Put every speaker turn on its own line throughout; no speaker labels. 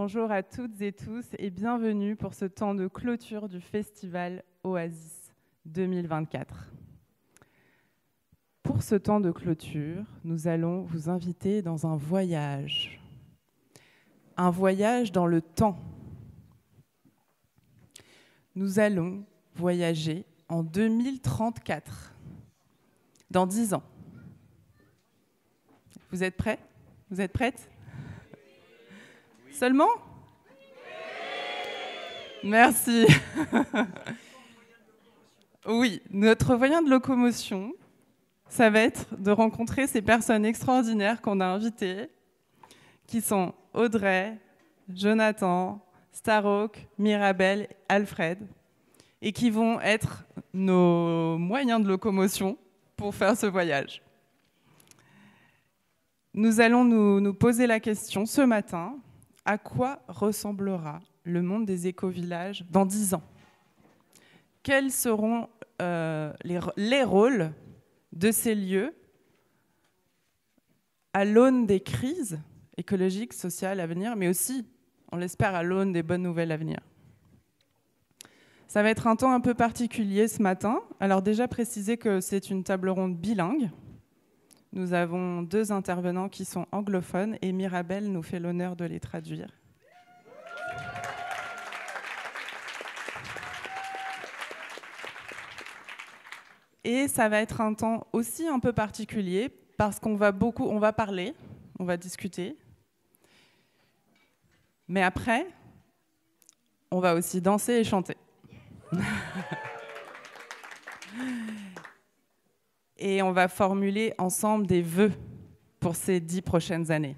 Bonjour à toutes et tous et bienvenue pour ce temps de clôture du festival Oasis 2024. Pour ce temps de clôture, nous allons vous inviter dans un voyage. Un voyage dans le temps. Nous allons voyager en 2034, dans 10 ans. Vous êtes prêts Vous êtes prêtes Seulement Merci. oui, notre moyen de locomotion, ça va être de rencontrer ces personnes extraordinaires qu'on a invitées, qui sont Audrey, Jonathan, Starhawk, Mirabel, Alfred, et qui vont être nos moyens de locomotion pour faire ce voyage. Nous allons nous poser la question ce matin à quoi ressemblera le monde des éco-villages dans dix ans Quels seront euh, les, les rôles de ces lieux à l'aune des crises écologiques, sociales à venir, mais aussi, on l'espère, à l'aune des bonnes nouvelles à venir ça va être un temps un peu particulier ce matin. Alors déjà préciser que c'est une table ronde bilingue, nous avons deux intervenants qui sont anglophones et Mirabel nous fait l'honneur de les traduire. Et ça va être un temps aussi un peu particulier parce qu'on va beaucoup, on va parler, on va discuter. Mais après, on va aussi danser et chanter. et on va formuler ensemble des vœux pour ces dix prochaines années.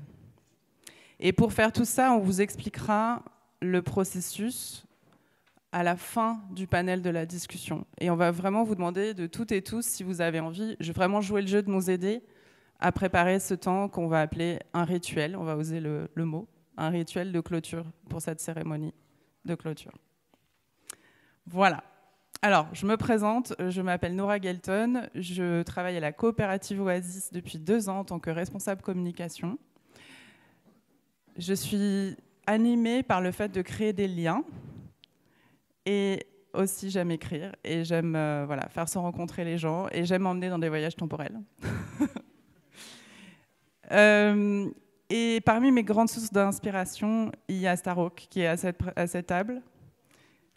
Et pour faire tout ça, on vous expliquera le processus à la fin du panel de la discussion. Et on va vraiment vous demander de toutes et tous, si vous avez envie, je vraiment jouer le jeu de nous aider à préparer ce temps qu'on va appeler un rituel, on va oser le mot, un rituel de clôture pour cette cérémonie de clôture. Voilà. Alors, je me présente, euh, je m'appelle Nora Gelton, je travaille à la coopérative Oasis depuis deux ans en tant que responsable communication. Je suis animée par le fait de créer des liens et aussi j'aime écrire et j'aime euh, voilà, faire se rencontrer les gens et j'aime emmener dans des voyages temporels. Euh, et parmi mes grandes sources d'inspiration, il y a Starhawk qui est à cette table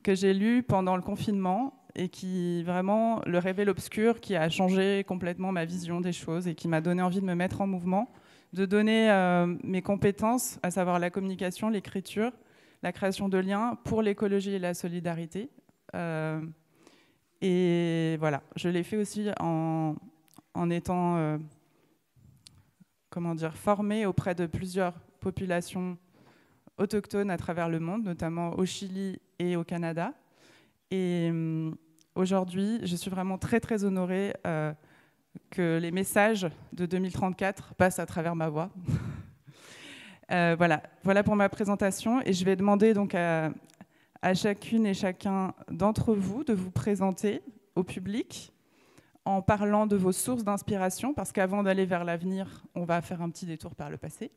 que j'ai lu pendant le confinement et qui vraiment, Le révèle obscur, qui a changé complètement ma vision des choses et qui m'a donné envie de me mettre en mouvement, de donner euh, mes compétences, à savoir la communication, l'écriture, la création de liens pour l'écologie et la solidarité. Euh, et voilà, je l'ai fait aussi en, en étant, euh, comment dire, formée auprès de plusieurs populations autochtones à travers le monde, notamment au Chili et au Canada. Et hum, aujourd'hui, je suis vraiment très très honorée euh, que les messages de 2034 passent à travers ma voix. Euh, voilà, voilà pour ma présentation et je vais demander donc à chacune et chacun d'entre vous de vous présenter au public en parlant de vos sources d'inspiration, parce qu'avant d'aller vers l'avenir, on va faire un petit détour par le passé.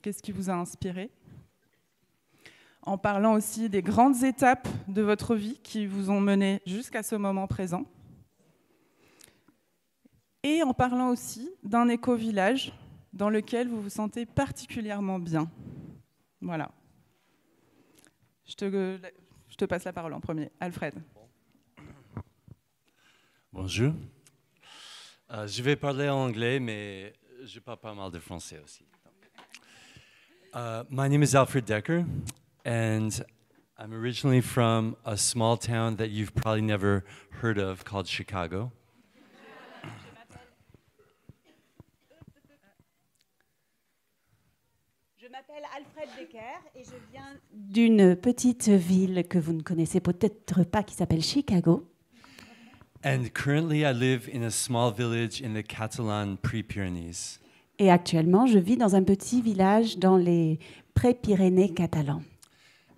Qu'est-ce qui vous a inspiré en parlant aussi des grandes étapes de votre vie qui vous ont mené jusqu'à ce moment présent. Et en parlant aussi d'un éco-village dans lequel vous vous sentez particulièrement bien. Voilà. Je te, passe la parole en premier. Alfred.
Bonjour. Euh, je vais parler anglais, mais je parle pas mal de français aussi. Mon euh, my name is Alfred Decker. and I'm originally from a small town that you've probably never heard of called Chicago.
Je m'appelle Alfred Becker et je viens d'une petite ville que vous ne connaissez peut-être pas qui s'appelle Chicago.
And currently I live in a small village in the Catalan Pre-Pyrenees.
Et actuellement, je vis dans un petit village dans les Pré-Pyrénées catalans.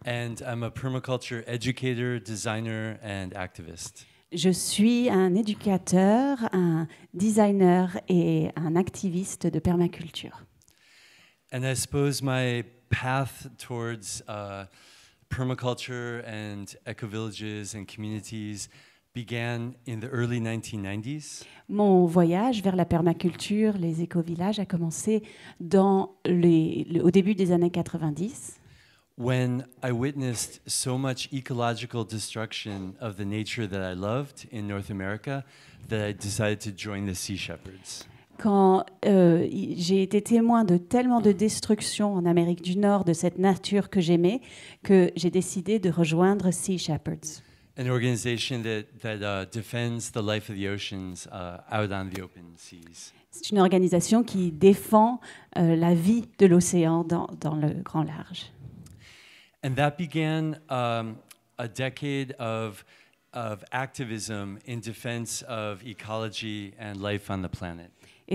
And I'm a permaculture educator, designer and activist.
Je suis un éducateur, un designer et un activiste de permaculture.
And I suppose my path towards uh, permaculture and ecovillages and communities began in the early 1990s.
Mon voyage vers la permaculture, les écovillages a commencé dans les, le, au début des années 90
when I witnessed so much ecological destruction of the nature that I loved in North America that I decided to join the Sea Shepherds.
Quand euh, j'ai été témoin de tellement de destruction en Amérique du Nord de cette nature que j'aimais, que j'ai décidé de rejoindre Sea Shepherds.
An organization that, that uh, defends the life of the oceans uh, out on the open seas.
C'est une organisation qui défend euh, la vie de l'océan dans, dans le grand large. Et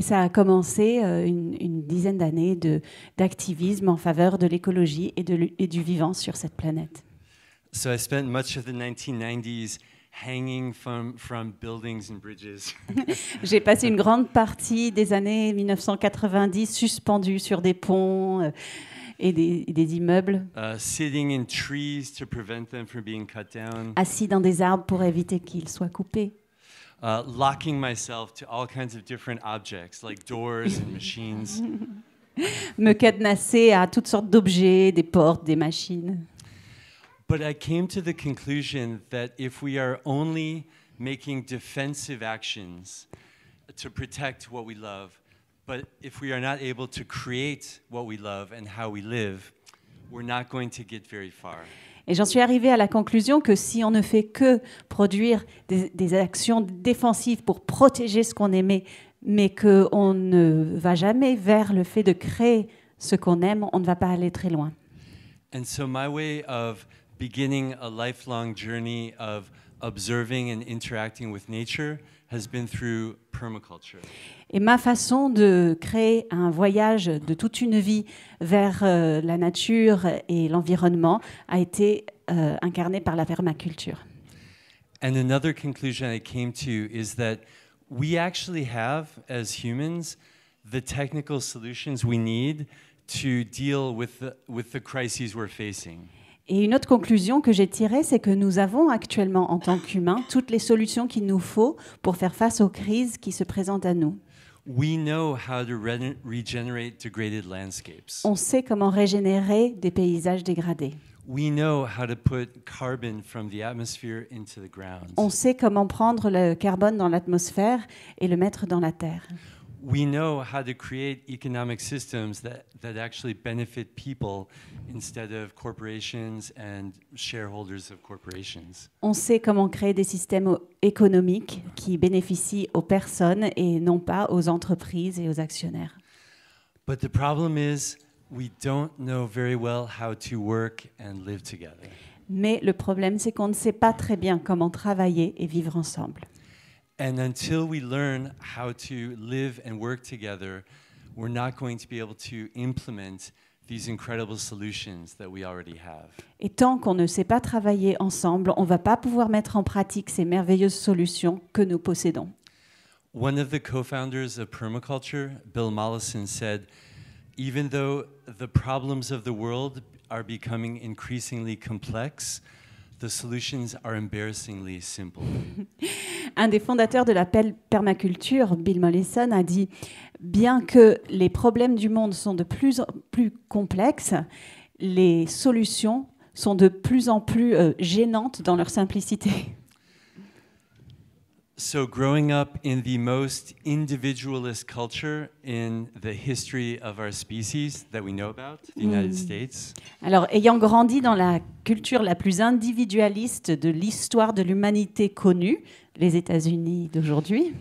ça a commencé euh, une, dizaine d'années d'activisme en faveur de l'écologie et, et du vivant sur cette planète. J'ai passé une grande partie des années 1990 suspendue sur des ponts. Euh, et des, des immeubles.
Uh, sitting in trees to prevent them from being cut down. Assis dans des
arbres pour éviter qu'ils soient coupés.
Uh, locking myself to all kinds of different objects like doors and machines.
Me cadenasser à toutes sortes d'objets, des portes, des machines.
But I came to the conclusion that if we are only making defensive actions to protect what we love, But if we are not able to create what we love and how we live, we're not going to get very far.
Et j'en suis arrivé à la conclusion que si on ne fait que produire des, des actions défensives pour protéger ce qu'on aimait, mais qu'on ne va jamais vers le fait de créer ce qu'on aime, on ne va pas aller très loin.
And so my way of beginning a lifelong journey of observing and interacting with nature has been through permaculture.
Et ma façon de créer un voyage de toute une vie vers euh, la nature et l'environnement a été euh, incarnée par la permaculture.
Et une autre conclusion
que j'ai tirée, c'est que nous avons actuellement, en tant qu'humains, toutes les solutions qu'il nous faut pour faire face aux crises qui se présentent à nous. On sait comment régénérer des paysages dégradés. On sait comment prendre le carbone dans l'atmosphère et le mettre dans la terre. On sait comment créer des systèmes économiques qui bénéficient aux personnes et non pas aux entreprises et aux actionnaires. Mais le problème c'est qu'on ne sait pas très bien comment travailler et vivre ensemble.
And until we learn how to live and work together, we're not going to be able to implement these incredible solutions that we already have.
Et tant qu'on ne sait pas travailler ensemble, on va pas pouvoir mettre en pratique ces merveilleuses solutions que nous possédons.
One of the co-founders of permaculture, Bill Mollison said, even though the problems of the world are becoming increasingly complex,
Un des fondateurs de la permaculture, Bill Mollison, a dit Bien que les problèmes du monde sont de plus en plus complexes, les solutions sont de plus en plus euh, gênantes dans leur simplicité.
So, growing up in the most individualist culture in the history of our species that we know about, the hmm. United States.
Alors, ayant grandi dans la culture la plus individualiste de l'histoire de l'humanité connue, les États-Unis d'aujourd'hui.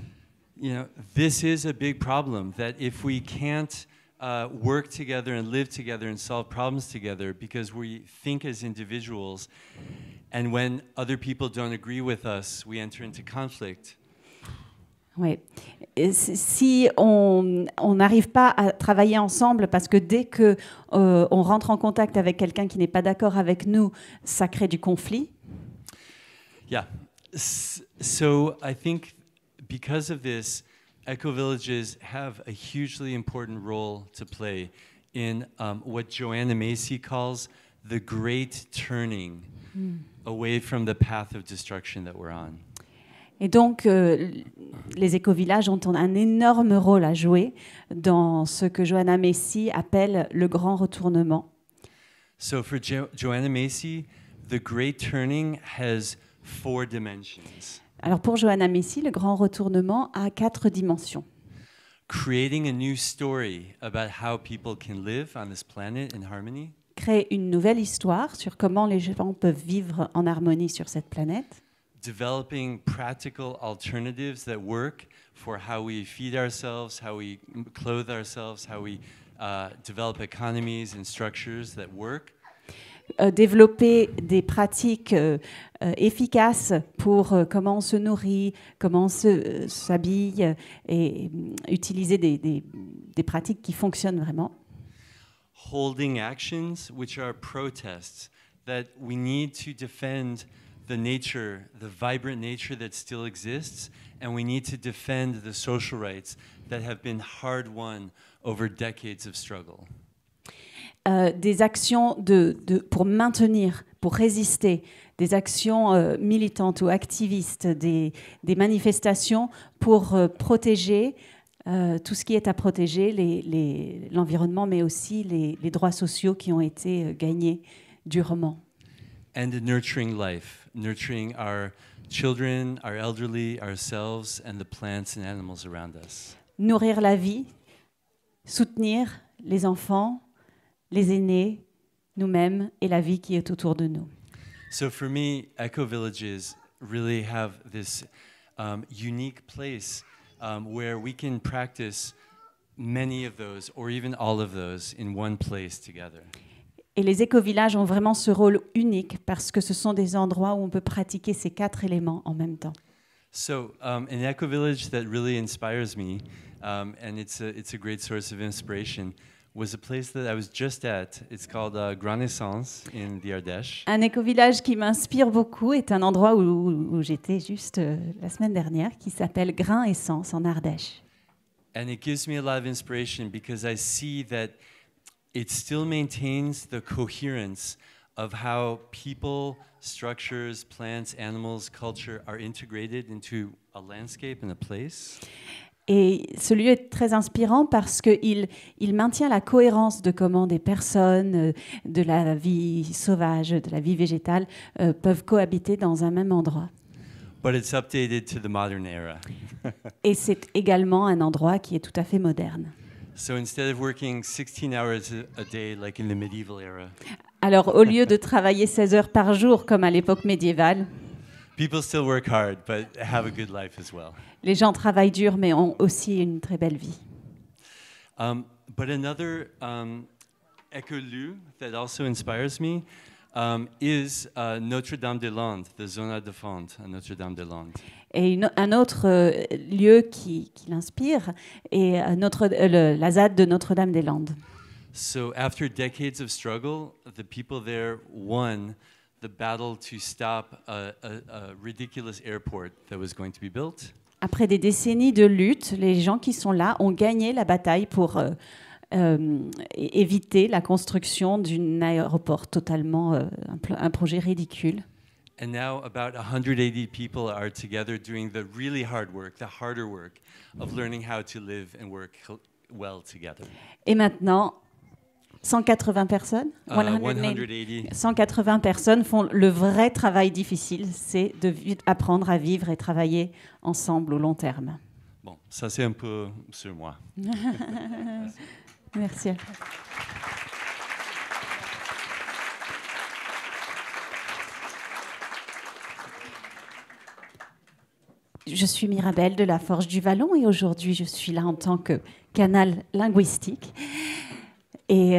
You know, this is a big problem that if we can't uh, work together and live together and solve problems together because we think as individuals, and when other people don't agree with us, we enter into conflict.
Oui. Et si on n'arrive pas à travailler ensemble, parce que dès que euh, on rentre en contact avec quelqu'un qui n'est pas d'accord avec nous, ça crée du conflit.
Yeah. So I think because of this, eco villages have a hugely important role to play in um, what Joanna Macy calls the great turning hmm. away from the path of destruction that we're on.
Et donc, euh, les écovillages ont un énorme rôle à jouer dans ce que Joanna Macy appelle le grand retournement.
So for jo Joanna Macy, the great turning has four dimensions.
Alors pour Joanna Macy, le grand retournement a quatre dimensions.
Creating a new story about how people can live on this planet in harmony
créer une nouvelle histoire sur comment les gens peuvent vivre en harmonie sur cette planète. développer des pratiques euh, euh, efficaces pour euh, comment on se nourrit, comment on s'habille et utiliser des pratiques qui fonctionnent vraiment
holding actions, which are protests, that we need to defend the nature, the vibrant nature that still exists, and we need to defend the social rights that have been hard won over decades of struggle.
Euh, des actions de, de, pour maintenir, pour résister, des actions euh, militantes ou activistes, des, des manifestations pour euh, protéger euh, tout ce qui est à protéger, l'environnement, mais aussi les, droits sociaux qui ont été euh, gagnés durement. Nourrir la vie, soutenir les enfants, les aînés, nous-mêmes et la vie qui est autour de nous.
So for me, eco villages really have this um, unique place Um, where we can practice many of those or even all of those in one place together.
Et les écovillages ont vraiment ce rôle unique parce que ce sont des endroits où on peut pratiquer ces quatre éléments en même temps.
So, um, an ecovillage that really inspires me, um, and it's a, it's a great source of inspiration. was a place that I was just at. It's called uh, Grand in the Ardèche.
Un éco-village qui m'inspire beaucoup est un endroit où, où, où j'étais juste euh, la semaine dernière qui s'appelle Grand Essence en Ardèche.
And it gives me a lot of inspiration because I see that it still maintains the coherence of how people, structures, plants, animals, culture are integrated into a landscape and a place.
Et ce lieu est très inspirant parce qu'il il maintient la cohérence de comment des personnes euh, de la vie sauvage, de la vie végétale, euh, peuvent cohabiter dans un même endroit. Et c'est également un endroit qui est tout à fait moderne.
Alors au lieu
de travailler 16 heures par jour comme à l'époque médiévale.
People still work hard, but have a good life as well.
Les gens travaillent dur, mais ont aussi une très belle vie.
Um, but another um, qui that also inspires me um, is uh, Notre-Dame-des-Landes, the zona de fonte à Notre-Dame-des-Landes.
Et un autre euh, lieu qui, qui l'inspire est euh, notre, euh, la ZAD de Notre-Dame-des-Landes.
So after decades of struggle, the people there won the battle to stop a, a, a ridiculous airport that was going to be built.
Après des décennies de lutte, les gens qui sont là ont gagné la bataille pour euh, euh, éviter la construction d'un aéroport totalement, euh, un, un projet ridicule.
And now about 180 people are together doing the really hard work, the harder work of learning how to live and work well together.
Et maintenant, 180 personnes.
180.
Euh, personnes font le vrai travail difficile, c'est d'apprendre à vivre et travailler ensemble au long terme.
Bon, ça c'est un peu sur moi.
Merci. Je suis Mirabelle de la Forge du Vallon et aujourd'hui je suis là en tant que canal linguistique. Et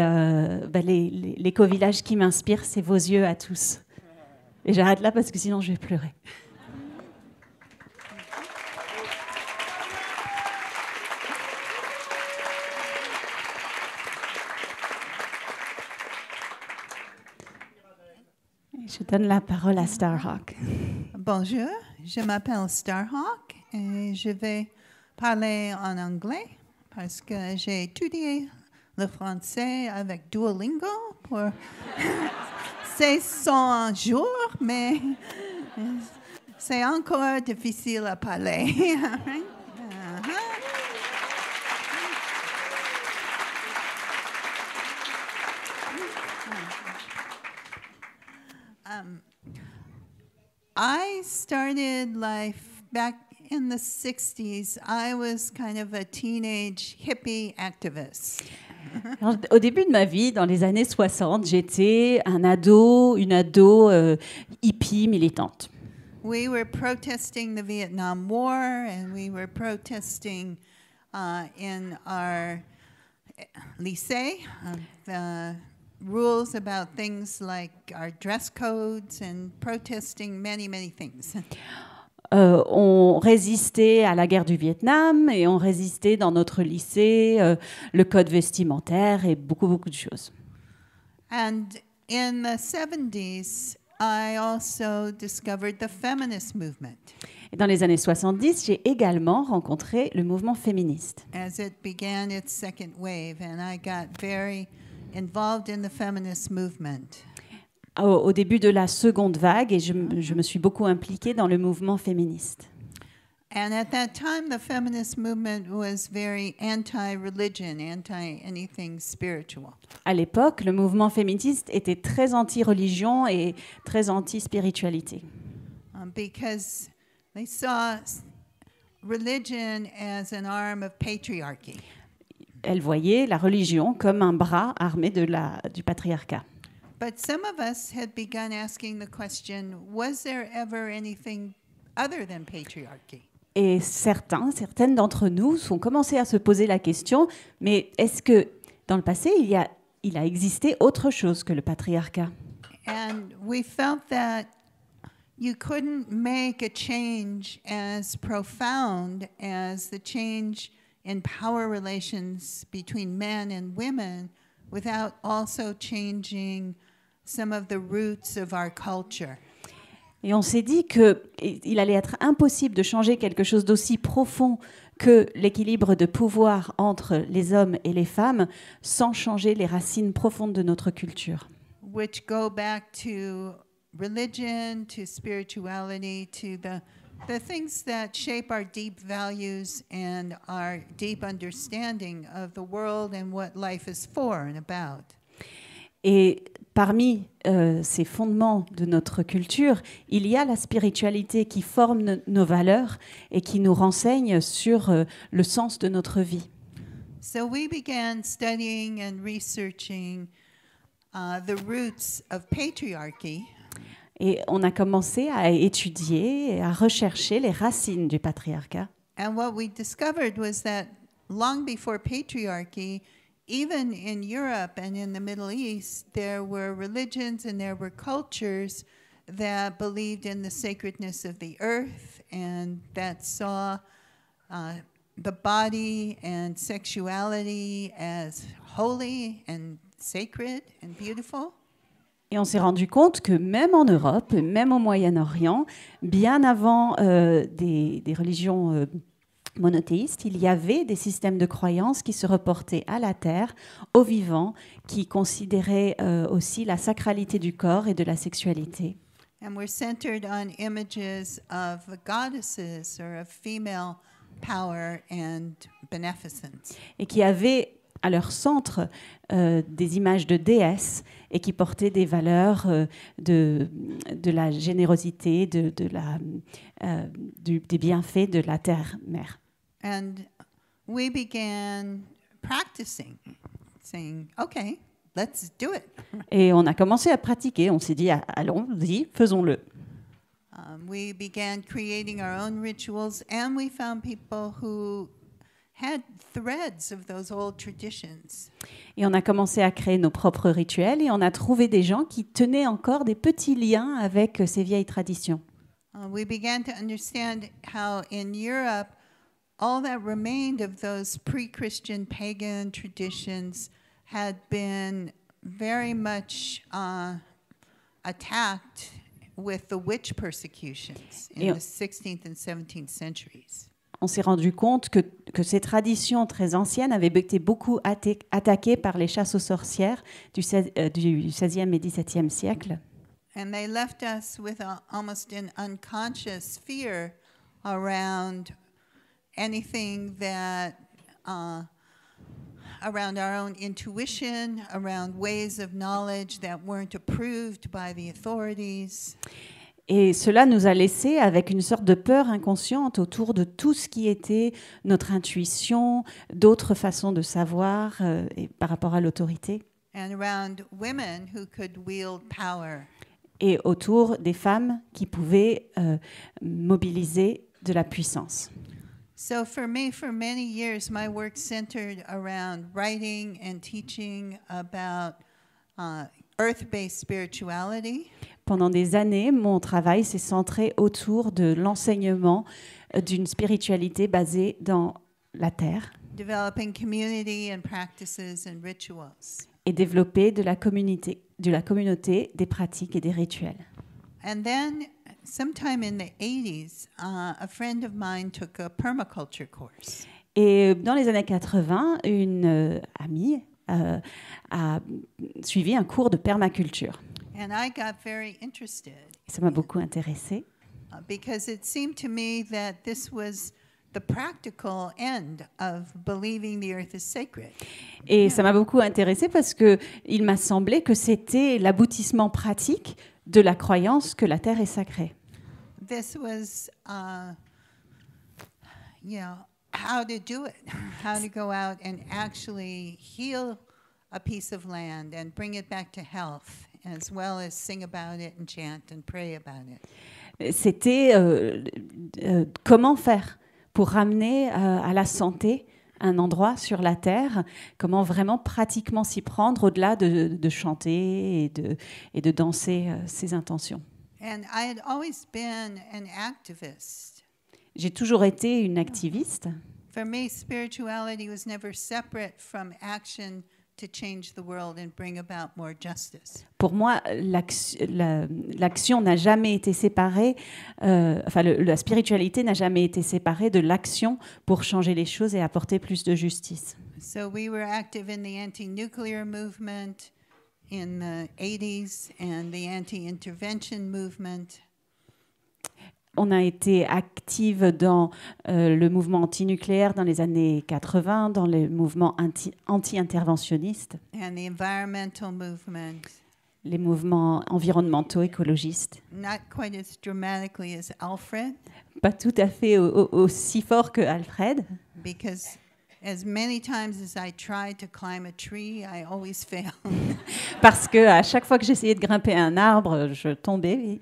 léco euh, bah, qui m'inspire c'est vos yeux à tous. Et j'arrête là parce que sinon je vais pleurer. Je donne la parole à Starhawk.
Bonjour, je m'appelle Starhawk et je vais parler en anglais parce que j'ai étudié le français avec Duolingo. Pour... c'est 100 jour, mais c'est encore difficile à parler. Uh-huh. Um, I started life back in the 60s, I was kind of a teenage hippie activist.
au début de ma vie, dans les années 60, j'étais un ado, une ado euh, hippie militante.
We were protesting the Vietnam War and we were protesting uh, in our eh, lycée uh, the rules about things like our dress codes and protesting many, many things.
ont euh, on résistait à la guerre du Vietnam et ont résisté dans notre lycée euh, le code vestimentaire et beaucoup beaucoup de choses.
Et
dans les années 70, j'ai également rencontré le mouvement féministe.
As it began its second wave and I got very involved in the
au, début de la seconde vague et je, me suis beaucoup impliquée dans le mouvement féministe. À l'époque, le mouvement féministe était très anti-religion et très anti-spiritualité. Um, Elle voyait la religion comme un bras armé de la, du patriarcat.
But some of us had begun asking the question, was there ever anything other than patriarchy?
Et certains, certaines d'entre nous ont commencé à se poser la question, mais est-ce que dans le passé, il, y a, il a existé autre chose que le patriarcat
And we felt that you couldn't make a change as profound as the change in power relations between men and women without also changing some of the roots of our culture.
Et on s'est dit qu'il allait être impossible de changer quelque chose d'aussi profond que l'équilibre de pouvoir entre les hommes et les femmes sans changer les racines profondes de notre culture.
Which go back to religion, to spirituality, to the, the things that shape our deep values and our deep understanding of the world and what life is for and about.
Et parmi euh, ces fondements de notre culture, il y a la spiritualité qui forme nos valeurs et qui nous renseigne sur euh, le sens de notre vie. Et on a commencé à étudier et à rechercher les racines du patriarcat.
And what we discovered was that long before patriarchy, even in Europe and in the Middle East, there were religions and there were cultures that believed in the sacredness of the earth and that saw uh, the body and sexuality as holy and sacred and beautiful.
Et on s'est rendu compte que même en Europe, même au Moyen-Orient, bien avant euh, des, des, religions euh, monothéiste, il y avait des systèmes de croyances qui se reportaient à la terre, aux vivants, qui considéraient euh, aussi la sacralité du corps et de la sexualité. Et qui avaient à leur centre euh, des images de déesses et qui portaient des valeurs euh, de, de la générosité, de, de la, du, des bienfaits de la terre-mère.
And we began practicing, saying, okay, let's do it. Et
on a commencé à pratiquer. On s'est dit, ah, allons-y, faisons-le.
Um, we began creating our own rituals, and we found people who had threads of those old traditions.
Et on a commencé à créer nos propres rituels, et on a trouvé des gens qui tenaient encore des petits liens avec ces vieilles traditions.
Uh, we began to understand how in Europe all that remained of those pre Christian pagan traditions had been very much uh, attacked with the witch persecutions in the 16th and 17th centuries.
on s'est rendu compte que, que, ces traditions très anciennes avaient été beaucoup atta attaquées par les chasses aux sorcières du, 16, euh, du 16e et 17e siècle.
And they left us with a, almost an unconscious fear around et
cela nous a laissé avec une sorte de peur inconsciente autour de tout ce qui était notre intuition, d'autres façons de savoir euh, et par rapport à l'autorité. Et autour des femmes qui pouvaient euh, mobiliser de la puissance.
So for me, for many years, my work centered around writing and teaching about uh, earth-based spirituality.
Pendant des années, mon travail s'est centré autour de l'enseignement d'une spiritualité basée dans la terre.
Developing community and practices and rituals.
Et développer de la communauté, de la communauté, des pratiques et des rituels.
And then sometime in the 80s, uh, a friend of mine took a permaculture course.
Et dans les années 80, une euh, amie euh, a suivi un cours de permaculture.
And I got very interested.
Ça m'a beaucoup intéressée.
Uh, because it seemed to me that this was the practical end of believing the earth is sacred.
Et yeah. ça m'a beaucoup intéressée parce que il m'a semblé que c'était l'aboutissement pratique de la croyance que la terre est sacrée.
This was, uh, you know, how to do it, how to go out and actually heal a piece of land and bring it back to health, as well as sing about it and chant and pray about it.
C'était euh, euh comment faire pour ramener euh, à la santé un endroit sur la terre, comment vraiment pratiquement s'y prendre au-delà de, chanter et de, et de danser euh, ses intentions. J'ai toujours été une activiste.
For me, spirituality was never separate from action
pour moi, l'action n'a jamais été séparée, euh, enfin la spiritualité n'a jamais été séparée de l'action pour changer les choses et apporter plus de justice.
So we were active in the anti-nuclear movement in the 80s and the anti-intervention movement.
On a été active dans euh, le mouvement antinucléaire dans les années 80, dans les mouvements anti-interventionniste. Les mouvements environnementaux écologistes. Pas tout à fait aussi fort que Alfred. Parce que à chaque fois que j'essayais de grimper un arbre, je tombais.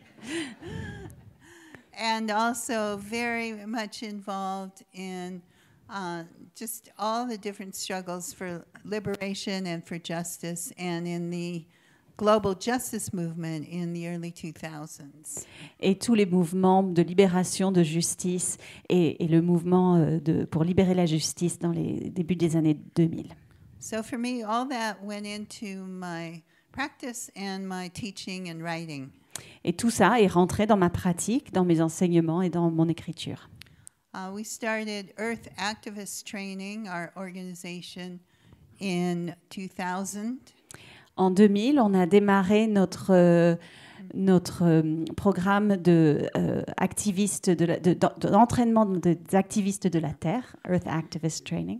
and also very much involved in uh, just all the different struggles for liberation and for justice and in the global justice movement in the early 2000s.
Et tous les mouvements de libération de justice et, et le mouvement euh, de, pour libérer la justice dans les débuts des années 2000.
So for me all that went into my practice and my teaching and writing.
Et tout ça est rentré dans ma pratique, dans mes enseignements et dans mon écriture. Uh, en 2000, on a démarré notre, euh, euh, programme de, euh, d'entraînement des activistes de la Terre, Earth Activist Training.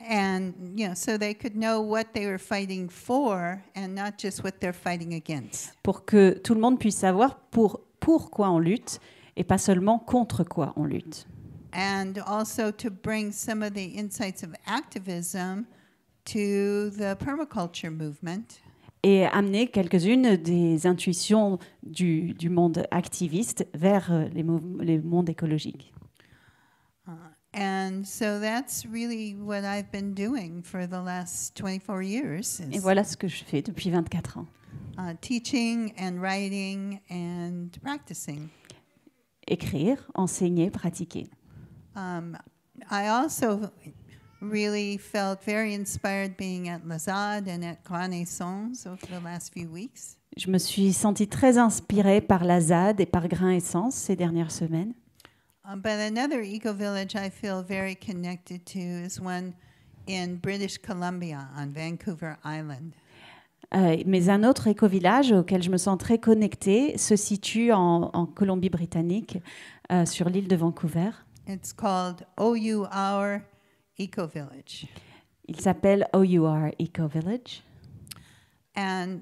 and you know, so they could know what they were fighting for and not just what they're fighting against.
Pour que tout le monde puisse savoir pour pourquoi on lutte et pas seulement contre quoi on lutte.
And also to bring some of the insights of activism to the permaculture movement.
Et amener quelques-unes des intuitions du, du monde activiste vers euh, les, les mondes écologiques.
And so that's really Et voilà ce
que je fais depuis 24 ans.
Uh, teaching and writing and practicing.
Écrire, enseigner, pratiquer.
Um, I also really felt very inspired being at Lazad and at Grain-Essence over the last few weeks.
Je me suis senti très inspirée par Lazad et par Grain Essence ces dernières semaines.
Um, but another eco village I feel very connected to is one in British Columbia on Vancouver Island.
Euh, mais un autre éco-village auquel je me sens très connectée se situe en, en Colombie-Britannique, euh, sur l'île de Vancouver.
It's called OUR Eco Village.
Il s'appelle OUR Eco Village.
And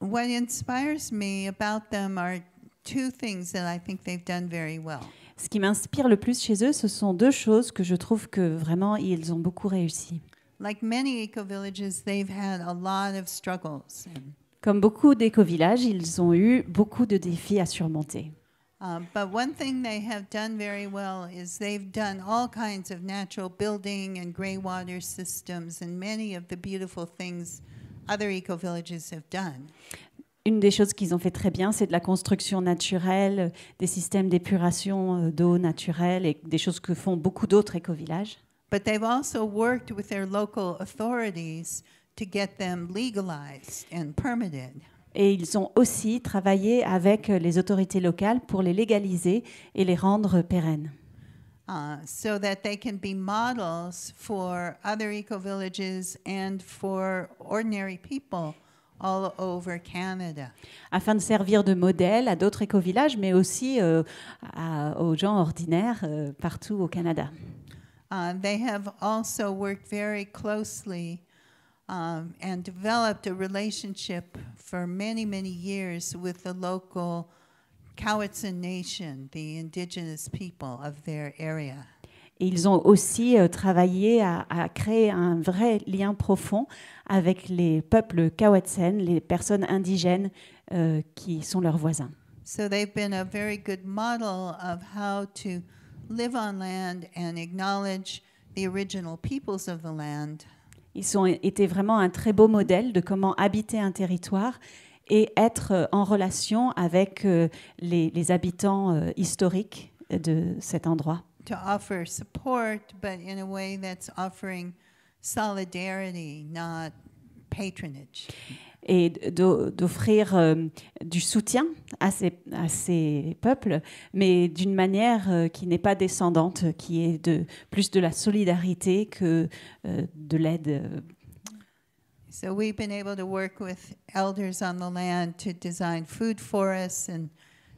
what inspires me about them are two things that I think they've done very well.
ce qui m'inspire le plus chez eux, ce sont deux choses que je trouve que vraiment ils ont beaucoup réussi.
Like many had a lot of
Comme beaucoup d'éco-villages, ils ont eu beaucoup de défis à surmonter.
Uh, but one thing they have done very well is they've done all kinds of natural building and grey water systems and many of the beautiful things other eco-villages have done
une des choses qu'ils ont fait très bien, c'est de la construction naturelle, euh, des systèmes d'épuration euh, d'eau naturelle et des choses que font beaucoup d'autres
écovillages. villages
Et ils ont aussi travaillé avec euh, les autorités locales pour les légaliser et les rendre pérennes.
Uh, so that they can be models for other ecovillages and for ordinary people all over Canada.
Afin de servir de modèle à d'autres écovillages, mais aussi euh, à, aux gens ordinaires euh, partout au Canada.
Uh, they have also worked very closely um, and developed a relationship for many, many years with the local Cowichan Nation, the indigenous people of their area. Et ils ont
aussi euh, travaillé à, créer un vrai lien profond avec les peuples kawatsen, les personnes indigènes euh, qui sont leurs voisins. Ils ont été vraiment un très beau modèle de comment habiter un territoire et être euh, en relation avec les habitants historiques de cet endroit.
to offer support, but in a way that's offering solidarity, not patronage.
et d'offrir euh, du soutien à ces, à ces peuples, mais d'une manière euh, qui n'est pas descendante, qui est de, plus de la solidarité que euh, de l'aide.
So we've been able to work with elders on the land to design food for us and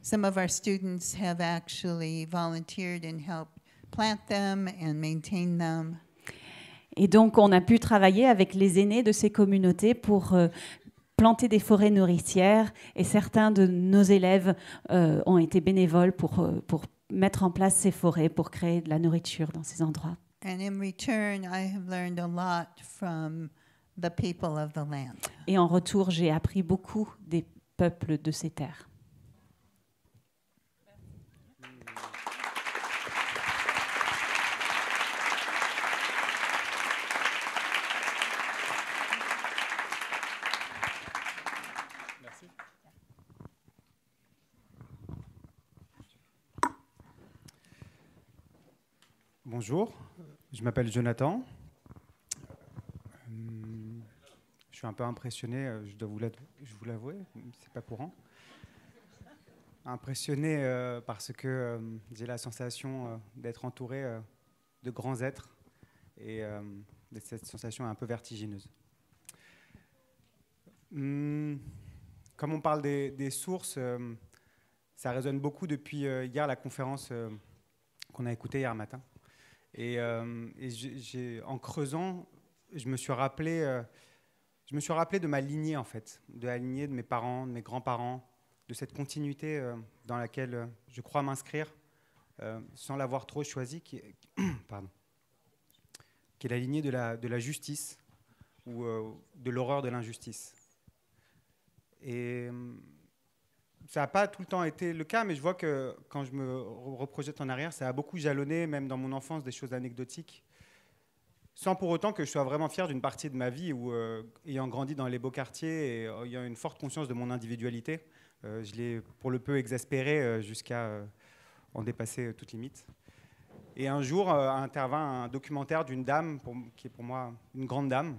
some of our students have actually volunteered and helped Et donc, on a pu travailler avec les aînés de ces communautés pour
euh, planter des forêts nourricières. Et certains de nos élèves euh, ont été bénévoles pour, euh, pour mettre en place ces forêts, pour créer de la nourriture dans ces endroits. Et en retour, j'ai appris beaucoup des peuples de ces terres.
Bonjour, je m'appelle Jonathan. Euh, je suis un peu impressionné, euh, je dois vous l'avouer, c'est pas courant. Impressionné euh, parce que j'ai la sensation d'être entouré de grands êtres et cette sensation est un peu vertigineuse. Hum, comme on parle des, des sources, ça résonne beaucoup depuis hier la conférence qu'on a écoutée hier matin. Et, euh, en creusant, je me suis rappelé, euh, je me suis rappelé de ma lignée en fait, de la lignée de mes parents, de mes grands-parents, de cette continuité euh, dans laquelle je crois m'inscrire, sans l'avoir trop choisi, qui est, qui est la lignée de la, de la justice ou de l'horreur de l'injustice. Et ça n'a pas tout le temps été le cas, mais je vois que quand je me reprojette en arrière, ça a beaucoup jalonné, même dans mon enfance, des choses anecdotiques. Sans pour autant que je sois vraiment fier d'une partie de ma vie où, euh, ayant grandi dans les beaux quartiers et euh, ayant une forte conscience de mon individualité, euh, je l'ai pour le peu exaspéré jusqu'à en dépasser toute limite. Et un jour intervint un documentaire d'une dame qui est pour moi une grande dame.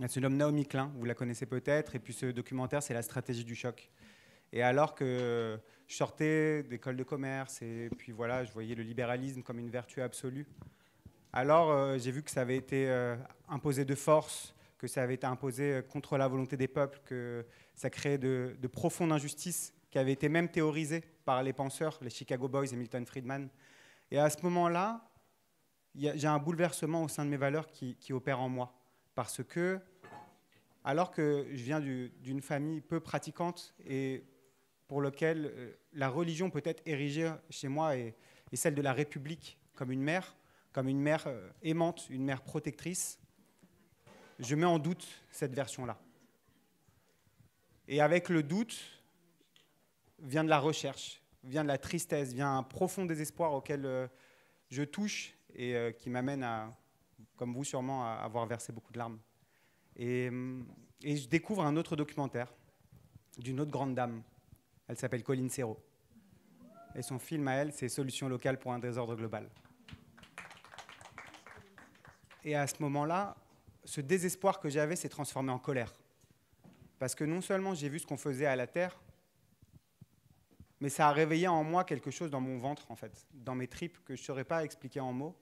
Elle se nomme Naomi Klein, vous la connaissez peut-être. Et puis ce documentaire, c'est La stratégie du choc. Et alors que je sortais d'école de commerce et puis voilà, je voyais le libéralisme comme une vertu absolue. Alors euh, j'ai vu que ça avait été euh, imposé de force, que ça avait été imposé euh, contre la volonté des peuples, que ça créait de, profondes injustices qui avaient été même théorisées par les penseurs, les Chicago Boys et Milton Friedman. Et à ce moment-là, j'ai un bouleversement au sein de mes valeurs qui, opère en moi. Parce que, alors que je viens d'une famille peu pratiquante et pour lequel euh, la religion peut être érigée chez moi et celle de la République comme une mère, comme une mère euh, aimante, une mère protectrice. Je mets en doute cette version-là. Et avec le doute vient de la recherche, vient de la tristesse, vient un profond désespoir auquel euh, je touche et qui m'amène à, comme vous sûrement, à avoir versé beaucoup de larmes. et hum, je découvre un autre documentaire d'une autre grande dame elle s'appelle Colline Serrault. Et son film à elle, c'est Solutions locales pour un désordre global. Et à ce moment-là, ce désespoir que j'avais s'est transformé en colère. Parce que non seulement j'ai vu ce qu'on faisait à la Terre, mais ça a réveillé en moi quelque chose dans mon ventre, en fait, dans mes tripes, que je ne saurais pas expliquer en mots,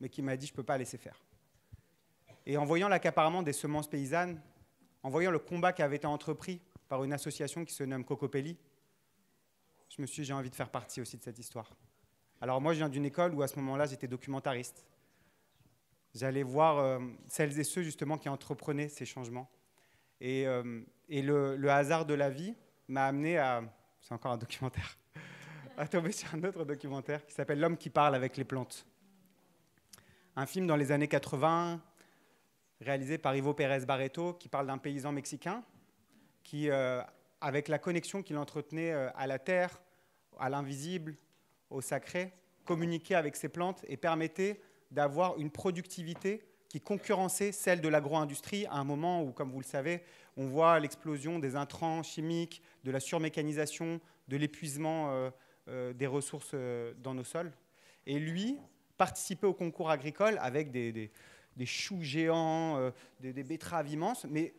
mais qui m'a dit je ne peux pas laisser faire. Et en voyant l'accaparement des semences paysannes, en voyant le combat qui avait été entrepris par une association qui se nomme Cocopelli. Je me suis j'ai envie de faire partie aussi de cette histoire. Alors moi, je viens d'une école où à ce moment-là, j'étais documentariste. J'allais voir euh, celles et ceux justement qui entreprenaient ces changements. Euh, et, le, le, hasard de la vie m'a amené à... C'est encore un documentaire. à tomber sur un autre documentaire qui s'appelle L'homme qui parle avec les plantes. Un film dans les années 80 réalisé par Ivo Pérez Barreto qui parle d'un paysan mexicain qui, euh, avec la connexion qu'il entretenait euh, à la terre, à l'invisible, au sacré, communiquait avec ses plantes et permettait d'avoir une productivité qui concurrençait celle de l'agro-industrie à un moment où, comme vous le savez, on voit l'explosion des intrants chimiques, de la surmécanisation, de l'épuisement euh, des ressources dans nos sols. Et lui participait au concours agricole avec des, choux géants, des, des, betteraves immenses, mais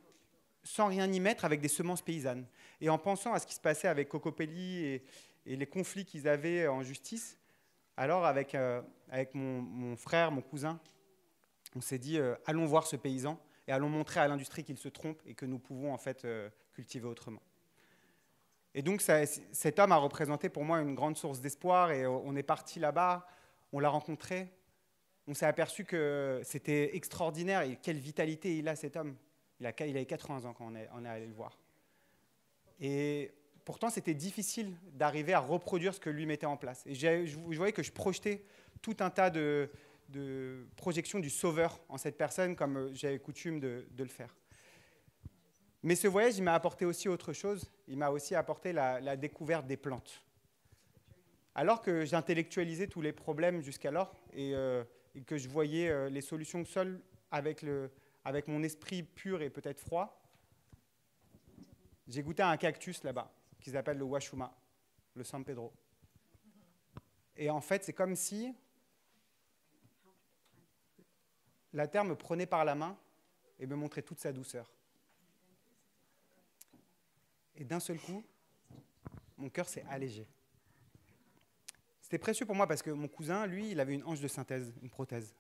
sans rien y mettre avec des semences paysannes. Et en pensant à ce qui se passait avec Cocopelli et, les conflits qu'ils avaient en justice, alors avec, euh, mon, frère, mon cousin, on s'est dit euh, allons voir ce paysan et allons montrer à l'industrie qu'il se trompe et que nous pouvons en fait euh, cultiver autrement. Et donc cet homme a représenté pour moi une grande source d'espoir et on est parti là-bas, on l'a rencontré, on s'est aperçu que c'était extraordinaire et quelle vitalité il a cet homme, il, il avait 80 ans quand on est, allé le voir. Et pourtant, c'était difficile d'arriver à reproduire ce que lui mettait en place. Et je voyais que je projetais tout un tas de, projections du sauveur en cette personne, comme euh, j'avais coutume de, le faire. Mais ce voyage, il m'a apporté aussi autre chose. Il m'a aussi apporté la, découverte des plantes. Alors que j'intellectualisais tous les problèmes jusqu'alors et, euh, que je voyais euh, les solutions seules avec le, avec mon esprit pur et peut-être froid, j'ai goûté à un cactus là-bas, qu'ils appellent le Washuma, le San Pedro. Et en fait, c'est comme si la terre me prenait par la main et me montrait toute sa douceur. Et d'un seul coup, mon cœur s'est allégé. C'était précieux pour moi parce que mon cousin, lui, il avait une hanche de synthèse, une prothèse.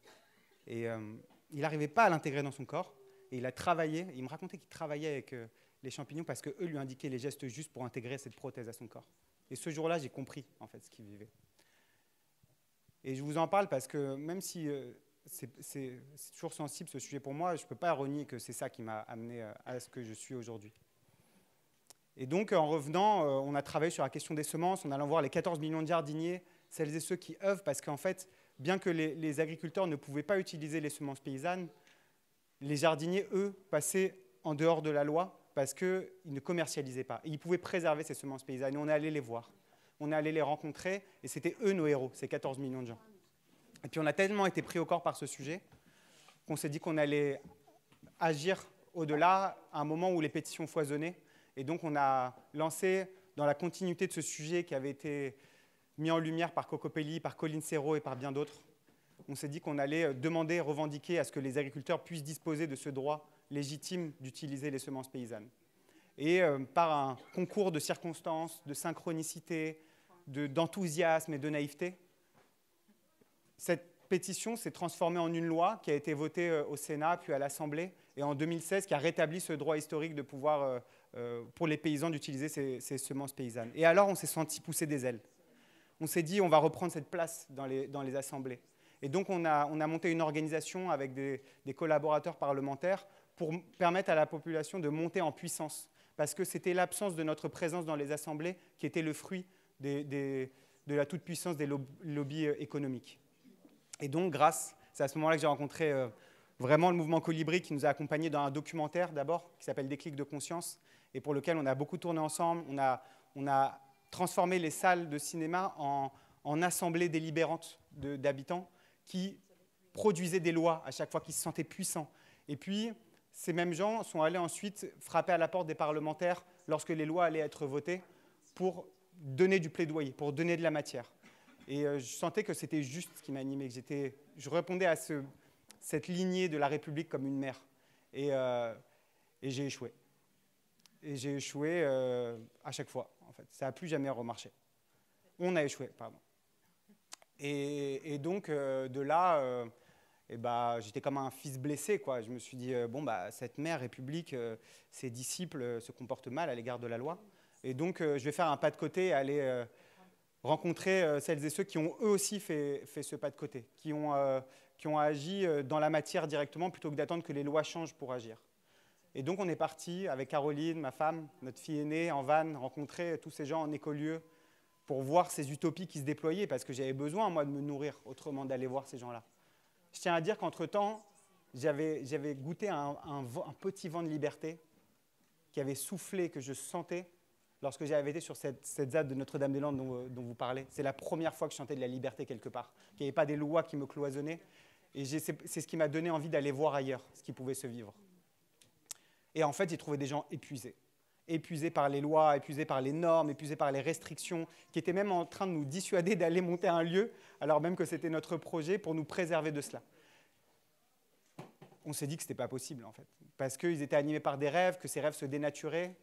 Et euh, il n'arrivait pas à l'intégrer dans son corps. Et il a travaillé, il me racontait qu'il travaillait avec euh, les champignons parce qu'eux lui indiquaient les gestes justes pour intégrer cette prothèse à son corps. Et ce jour-là, j'ai compris en fait ce qu'il vivait. Et je vous en parle parce que même si euh, c'est toujours sensible ce sujet pour moi, je ne peux pas renier que c'est ça qui m'a amené euh, à ce que je suis aujourd'hui. Et donc, en revenant, on a travaillé sur la question des semences, en allant voir les 14 millions de jardiniers, celles et ceux qui œuvrent, parce qu'en fait, bien que les, agriculteurs ne pouvaient pas utiliser les semences paysannes, les jardiniers, eux, passaient en dehors de la loi parce qu'ils ne commercialisaient pas. ils pouvaient préserver ces semences paysannes. Et on est allé les voir. On est allé les rencontrer et c'était eux nos héros, ces 14 millions de gens. Et puis on a tellement été pris au corps par ce sujet qu'on s'est dit qu'on allait agir au-delà à un moment où les pétitions foisonnaient. Et donc on a lancé, dans la continuité de ce sujet qui avait été mis en lumière par Cocopelli, par Colin Serrault et par bien d'autres. On s'est dit qu'on allait euh, demander, revendiquer à ce que les agriculteurs puissent disposer de ce droit légitime d'utiliser les semences paysannes. Et euh, par un concours de circonstances, de synchronicité, d'enthousiasme et de naïveté, cette pétition s'est transformée en une loi qui a été votée euh, au Sénat, puis à l'Assemblée, et en 2016 qui a rétabli ce droit historique de pouvoir, pour les paysans d'utiliser ces, ces semences paysannes. Et alors on s'est senti pousser des ailes on s'est dit on va reprendre cette place dans les, assemblées. Et donc on a, monté une organisation avec des, collaborateurs parlementaires pour permettre à la population de monter en puissance. Parce que c'était l'absence de notre présence dans les assemblées qui était le fruit de la toute-puissance des lobbies euh, économiques. Et donc grâce, c'est à ce moment-là que j'ai rencontré euh, vraiment le mouvement Colibri qui nous a accompagnés dans un documentaire d'abord qui s'appelle Déclic de conscience et pour lequel on a beaucoup tourné ensemble. on a transformer les salles de cinéma en, en assemblées délibérantes d'habitants qui produisaient des lois à chaque fois, qu'ils se sentaient puissants. Et puis, ces mêmes gens sont allés ensuite frapper à la porte des parlementaires lorsque les lois allaient être votées pour donner du plaidoyer, pour donner de la matière. Et euh, je sentais que c'était juste ce qui m'animait, que je répondais à cette lignée de la République comme une mère. Et, euh, j'ai échoué. Et j'ai échoué euh, à chaque fois. Ça n'a plus jamais remarché. On a échoué, pardon. Et, donc, euh, de là, et euh, eh ben, j'étais comme un fils blessé, quoi. Je me suis dit, euh, bon, bah, cette mère république, ses disciples se comportent mal à l'égard de la loi. Et donc, je vais faire un pas de côté et aller rencontrer celles et ceux qui ont eux aussi fait, ce pas de côté, qui ont agi dans la matière directement plutôt que d'attendre que les lois changent pour agir. Et donc on est parti avec Caroline, ma femme, notre fille aînée, en van, rencontrer tous ces gens en écolieu pour voir ces utopies qui se déployaient, parce que j'avais besoin, moi, de me nourrir autrement, d'aller voir ces gens-là. Je tiens à dire qu'entre-temps, j'avais goûté un, petit vent de liberté qui avait soufflé, que je sentais lorsque j'avais été sur cette, cette ZAD de Notre-Dame-des-Landes dont, euh, dont, vous parlez. C'est la première fois que je chantais de la liberté quelque part, qu'il n'y avait pas des lois qui me cloisonnaient. Et c'est ce qui m'a donné envie d'aller voir ailleurs ce qui pouvait se vivre. Et en fait, j'ai trouvé des gens épuisés. Épuisés par les lois, épuisés par les normes, épuisés par les restrictions, qui étaient même en train de nous dissuader d'aller monter un lieu, alors même que c'était notre projet pour nous préserver de cela. On s'est dit que ce n'était pas possible, en fait. Parce qu'ils étaient animés par des rêves, que ces rêves se dénaturaient,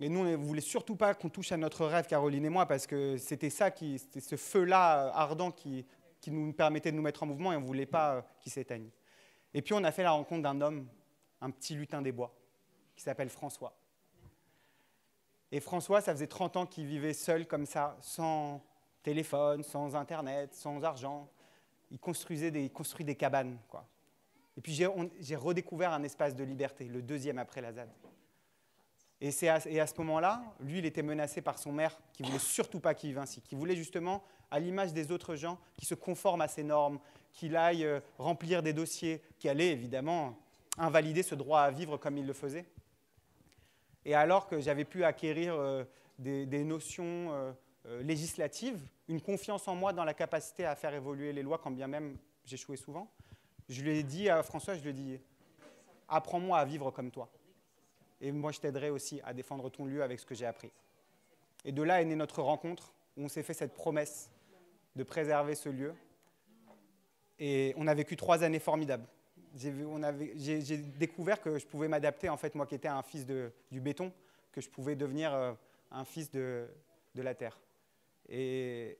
Mais nous, on ne voulait surtout pas qu'on touche à notre rêve, Caroline et moi, parce que c'était ça, qui, c'était ce feu-là euh, ardent qui, qui, nous permettait de nous mettre en mouvement et on ne voulait pas euh, qu'il s'éteigne. Et puis, on a fait la rencontre d'un homme un petit lutin des bois qui s'appelle François. Et François, ça faisait 30 ans qu'il vivait seul comme ça, sans téléphone, sans internet, sans argent. Il construisait des, cabanes. Quoi. Et puis j'ai redécouvert un espace de liberté, le deuxième après la ZAD. Et, à, ce moment-là, lui, il était menacé par son maire, qui voulait surtout pas qu'il vive ainsi, qui voulait justement, à l'image des autres gens, qu'il se conforme à ses normes, qu'il aille euh, remplir des dossiers, qui allait évidemment invalider ce droit à vivre comme il le faisait. Et alors que j'avais pu acquérir euh, des, notions euh, euh, législatives, une confiance en moi dans la capacité à faire évoluer les lois, quand bien même j'échouais souvent, je lui ai dit à François, je lui ai dit, apprends-moi à vivre comme toi. Et moi, je t'aiderai aussi à défendre ton lieu avec ce que j'ai appris. Et de là est née notre rencontre, où on s'est fait cette promesse de préserver ce lieu. Et on a vécu trois années formidables j'ai découvert que je pouvais m'adapter, en fait, moi qui étais un fils du béton, que je pouvais devenir euh, un fils de, la terre. Et,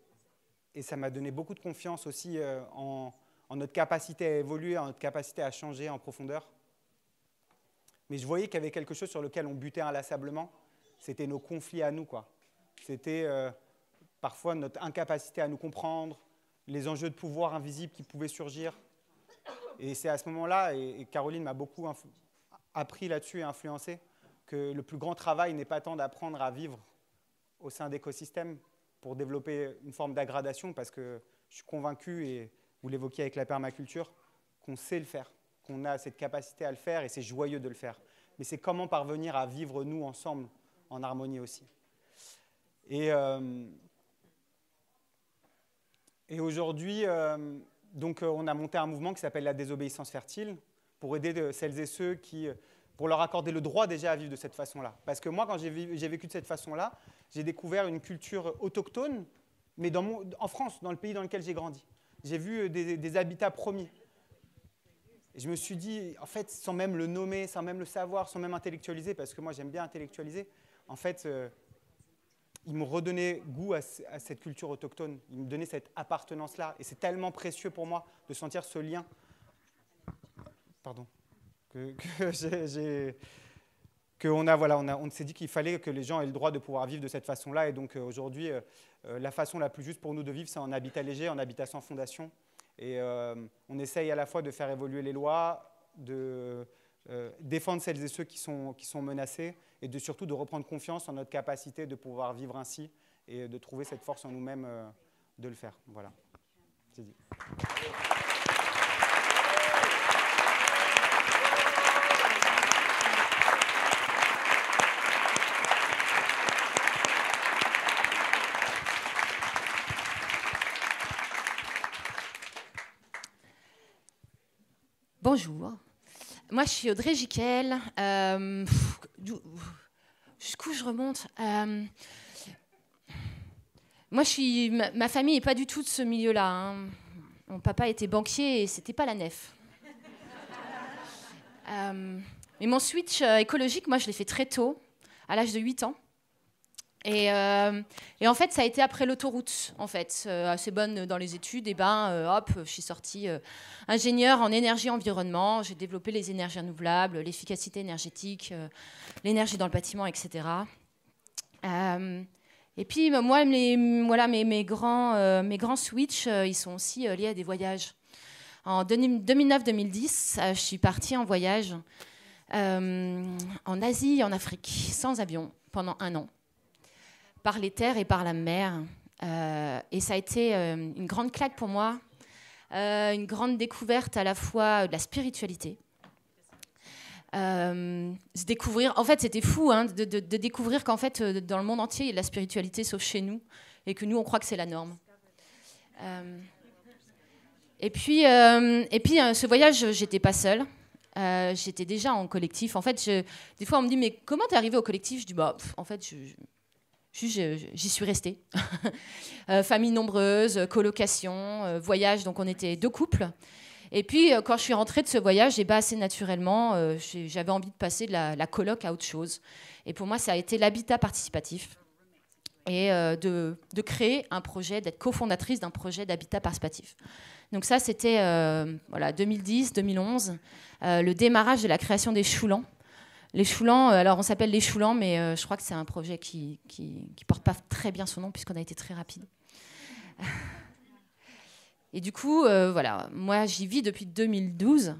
ça m'a donné beaucoup de confiance aussi euh, en, notre capacité à évoluer, en notre capacité à changer en profondeur. Mais je voyais qu'il y avait quelque chose sur lequel on butait inlassablement, c'était nos conflits à nous, quoi. C'était euh, parfois notre incapacité à nous comprendre, les enjeux de pouvoir invisibles qui pouvaient surgir et c'est à ce moment-là, et, Caroline m'a beaucoup appris là-dessus et influencé, que le plus grand travail n'est pas tant d'apprendre à vivre au sein d'écosystèmes pour développer une forme d'aggradation, parce que je suis convaincu, et vous l'évoquiez avec la permaculture, qu'on sait le faire, qu'on a cette capacité à le faire, et c'est joyeux de le faire. Mais c'est comment parvenir à vivre nous ensemble en harmonie aussi. Et, euh, aujourd'hui, euh, donc euh, on a monté un mouvement qui s'appelle la désobéissance fertile pour aider euh, celles et ceux qui, euh, pour leur accorder le droit déjà à vivre de cette façon-là. Parce que moi, quand j'ai vécu de cette façon-là, j'ai découvert une culture autochtone, mais dans en France, dans le pays dans lequel j'ai grandi. J'ai vu des, des, habitats premiers. Et je me suis dit, en fait, sans même le nommer, sans même le savoir, sans même intellectualiser, parce que moi j'aime bien intellectualiser, en fait, il me redonnait goût à, cette culture autochtone, Il me donnait cette appartenance-là. Et c'est tellement précieux pour moi de sentir ce lien. Pardon. Que, j'ai qu'on a, voilà, on, a, on s'est dit qu'il fallait que les gens aient le droit de pouvoir vivre de cette façon-là. Et donc euh, aujourd'hui, euh, euh, la façon la plus juste pour nous de vivre, c'est en habitat léger, en habitat sans fondation. Et on essaye à la fois de faire évoluer les lois, de, euh, défendre celles et ceux qui sont, qui sont menacés et de surtout de reprendre confiance en notre capacité de pouvoir vivre ainsi et de trouver cette force en nous-mêmes euh, de le faire. Voilà, c'est dit.
Moi, je suis Audrey Jiquel. Euh, jusqu'où je remonte euh, Moi, je suis, ma, famille n'est pas du tout de ce milieu-là. Hein. Mon papa était banquier et c'était pas la nef. Euh, mais mon switch écologique, moi, je l'ai fait très tôt, à l'âge de 8 ans. Et, euh, et, en fait, ça a été après l'autoroute, en fait, euh, assez bonne dans les études. Et ben, euh, hop, je suis sortie ingénieure en énergie environnement. J'ai développé les énergies renouvelables, l'efficacité énergétique, l'énergie dans le bâtiment, etc. et puis, bah, moi, mes, voilà, mes, grands, mes grands switches, ils sont aussi liés à des voyages. En 2009-2010, je suis partie en voyage en Asie et en Afrique, sans avion, pendant un an par les terres et par la mer. Euh, et ça a été euh, une grande claque pour moi, euh, une grande découverte à la fois de la spiritualité. se découvrir, en fait, c'était fou hein, de, découvrir qu'en fait, dans le monde entier, il y a de la spiritualité sauf chez nous, et que nous, on croit que c'est la norme. Et puis, et puis ce voyage, j'étais pas seule. j'étais déjà en collectif. En fait, je, des fois, on me dit Mais comment t'es arrivée au collectif Je dis Bah, en fait, je, J'y suis restée. Euh, famille nombreuse, colocation, euh, voyage, donc on était deux couples. Et puis, euh, quand je suis rentrée de ce voyage, eh ben assez naturellement, j'avais envie de passer de la, la, coloc à autre chose. Et pour moi, ça a été l'habitat participatif et de, créer un projet, d'être cofondatrice d'un projet d'habitat participatif. Donc ça, c'était voilà, 2010-2011, le démarrage de la création des Choulans, les euh, alors on s'appelle Les mais euh, je crois que c'est un projet qui, qui, porte pas très bien son nom puisqu'on a été très rapide. Et du coup, euh, voilà, moi j'y vis depuis 2012,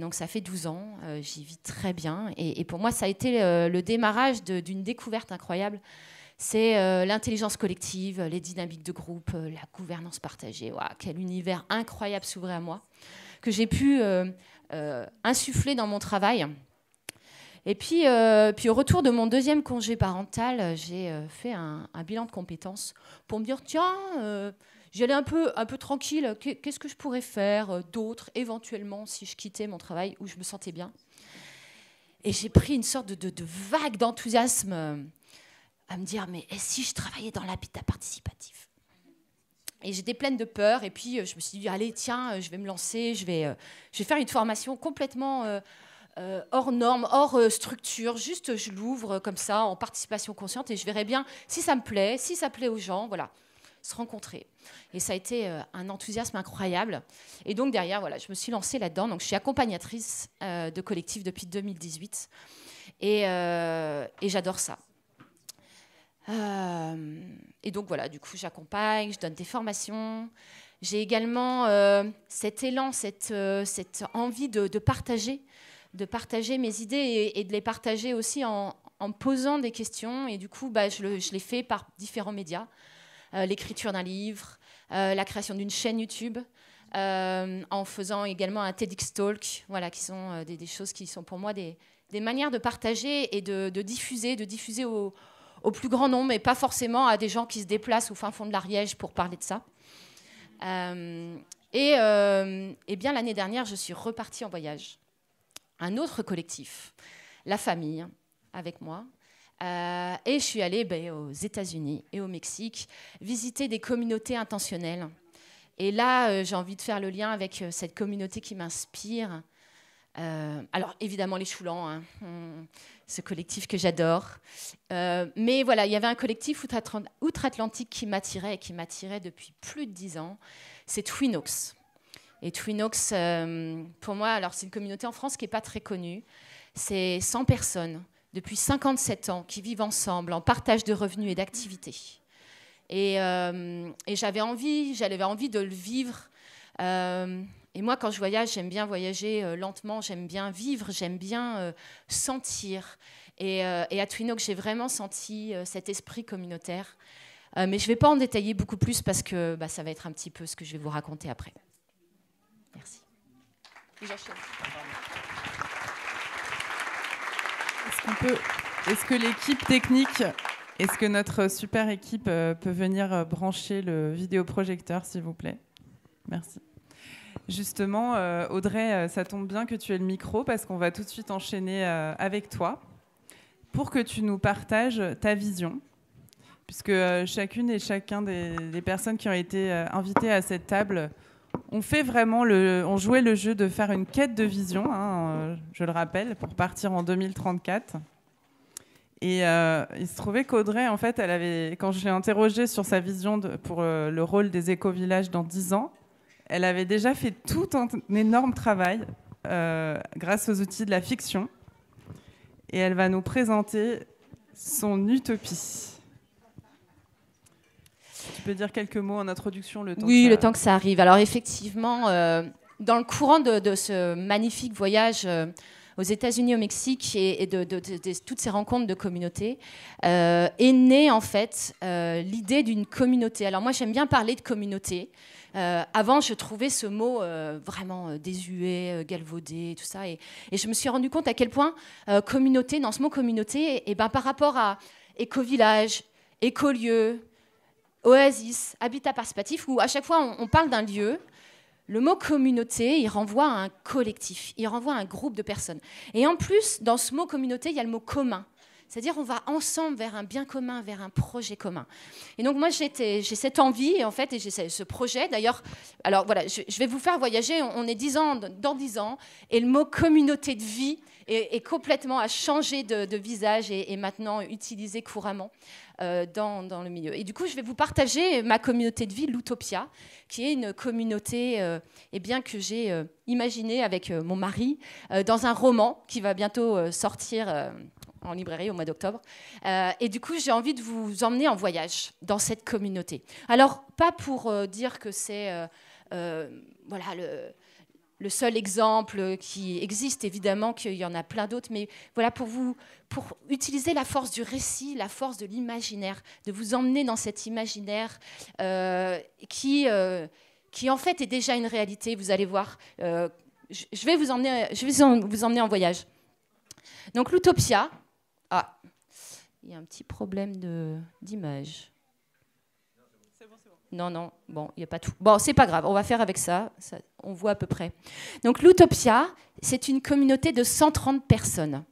donc ça fait 12 ans, j'y vis très bien. Et, pour moi, ça a été le démarrage d'une découverte incroyable. C'est l'intelligence collective, les dynamiques de groupe, la gouvernance partagée. quel univers incroyable s'ouvrait à moi, que j'ai pu insuffler dans mon travail. Et puis, euh, puis au retour de mon deuxième congé parental, euh, j'ai euh, fait un, bilan de compétences pour me dire tiens, j'allais un peu, un peu tranquille, qu'est-ce que je pourrais faire d'autre, éventuellement, si je quittais mon travail où je me sentais bien. Et j'ai pris une sorte de, vague d'enthousiasme à me dire mais et si je travaillais dans l'habitat participatif et j'étais pleine de peur. Et puis, je me suis dit, allez, tiens, je vais me lancer, je vais, je vais faire une formation complètement euh, hors normes, hors euh, structure. Juste, je l'ouvre comme ça, en participation consciente, et je verrai bien si ça me plaît, si ça plaît aux gens. Voilà, se rencontrer. Et ça a été euh, un enthousiasme incroyable. Et donc derrière, voilà, je me suis lancée là-dedans. Donc je suis accompagnatrice de collectif depuis 2018. Et, j'adore ça. et donc voilà, du coup, j'accompagne, je donne des formations. J'ai également cet élan, cette, cette envie de partager de partager mes idées et, de les partager aussi en, posant des questions. Et du coup, bah, je, je les fais par différents médias. Euh, l'écriture d'un livre, euh, la création d'une chaîne YouTube, euh, en faisant également un TEDx Talk, voilà, qui sont des, choses qui sont pour moi des, manières de partager et de, diffuser, de diffuser au, plus grand nombre, et pas forcément à des gens qui se déplacent au fin fond de l'Ariège pour parler de ça. et, et bien l'année dernière, je suis repartie en voyage un autre collectif, la famille, avec moi. Euh, et je suis allée ben, aux États-Unis et au Mexique visiter des communautés intentionnelles. Et là, euh, j'ai envie de faire le lien avec euh, cette communauté qui m'inspire. alors évidemment les Choulans, hein. hmm, ce collectif que j'adore. mais voilà, il y avait un collectif outre-Atlantique qui m'attirait et qui m'attirait depuis plus de dix ans. C'est Twinox. Et Twinox, euh, pour moi, alors c'est une communauté en France qui n'est pas très connue. C'est 100 personnes depuis 57 ans qui vivent ensemble en partage de revenus et d'activités. Et, euh, j'avais envie, j'avais envie de le vivre. Euh, et moi, quand je voyage, j'aime bien voyager lentement, j'aime bien vivre, j'aime bien sentir. Et, à Twinox, j'ai vraiment senti cet esprit communautaire. mais je ne vais pas en détailler beaucoup plus parce que bah, ça va être un petit peu ce que je vais vous raconter après. Merci. Est-ce
Est-ce que l'équipe technique. Est-ce que notre super équipe euh, peut venir euh, brancher le vidéoprojecteur, s'il vous plaît Merci. Justement, euh, Audrey, ça tombe bien que tu aies le micro parce qu'on va tout de suite enchaîner avec toi pour que tu nous partages ta vision. Puisque chacune et chacun des, personnes qui ont été invitées à cette table on jouait le jeu de faire une quête de vision, hein, euh, je le rappelle, pour partir en 2034. Et euh, il se trouvait qu'Audrey, en fait, elle avait, quand je l'ai interrogée sur sa vision pour euh, le rôle des éco-villages dans 10 ans, elle avait déjà fait tout un, énorme travail grâce aux outils de la fiction. Et elle va nous présenter son utopie tu peux dire quelques mots en
introduction le temps Oui, que le temps que ça arrive. Alors effectivement, euh, dans le courant de, ce magnifique voyage euh, aux États-Unis, au Mexique et, de, toutes ces rencontres de communautés, euh, est née en fait l'idée d'une communauté. Alors moi j'aime bien parler de communauté. avant, je trouvais ce mot vraiment désuet, galvaudé, tout ça. Et, je me suis rendu compte à quel point communauté, dans ce mot communauté, et, ben, par rapport à éco-village, écolieu, oasis, habitat participatif, où à chaque fois on, parle d'un lieu, le mot communauté, il renvoie à un collectif, il renvoie à un groupe de personnes. Et en plus, dans ce mot communauté, il y a le mot commun. C'est-à-dire on va ensemble vers un bien commun, vers un projet commun. Et donc moi j'ai cette envie en fait et j'ai ce projet. D'ailleurs, alors voilà, je, vais vous faire voyager. On, est ans dans dix ans et le mot communauté de vie et complètement à changer de, visage et maintenant utilisé couramment euh, dans, dans, le milieu. Et du coup, je vais vous partager ma communauté de vie, l'Utopia, qui est une communauté euh, eh bien, que j'ai euh, imaginée avec euh, mon mari dans un roman qui va bientôt sortir en librairie au mois d'octobre. et du coup, j'ai envie de vous emmener en voyage dans cette communauté. Alors, pas pour dire que c'est voilà, le, le seul exemple euh, qui existe, évidemment qu'il y en a plein d'autres, mais voilà pour vous, pour utiliser la force du récit, la force de l'imaginaire, de vous emmener dans cet imaginaire euh, qui, euh, qui en fait est déjà une réalité. Vous allez voir, je vais vous emmener, je vais vous emmener en voyage. Donc l'utopia, ah, il y a un petit problème d'image. Non, non, bon, il n'y a pas tout. Bon, c'est pas grave, on va faire avec ça, on voit à peu près. Donc l'Utopia, c'est une communauté de 130 personnes.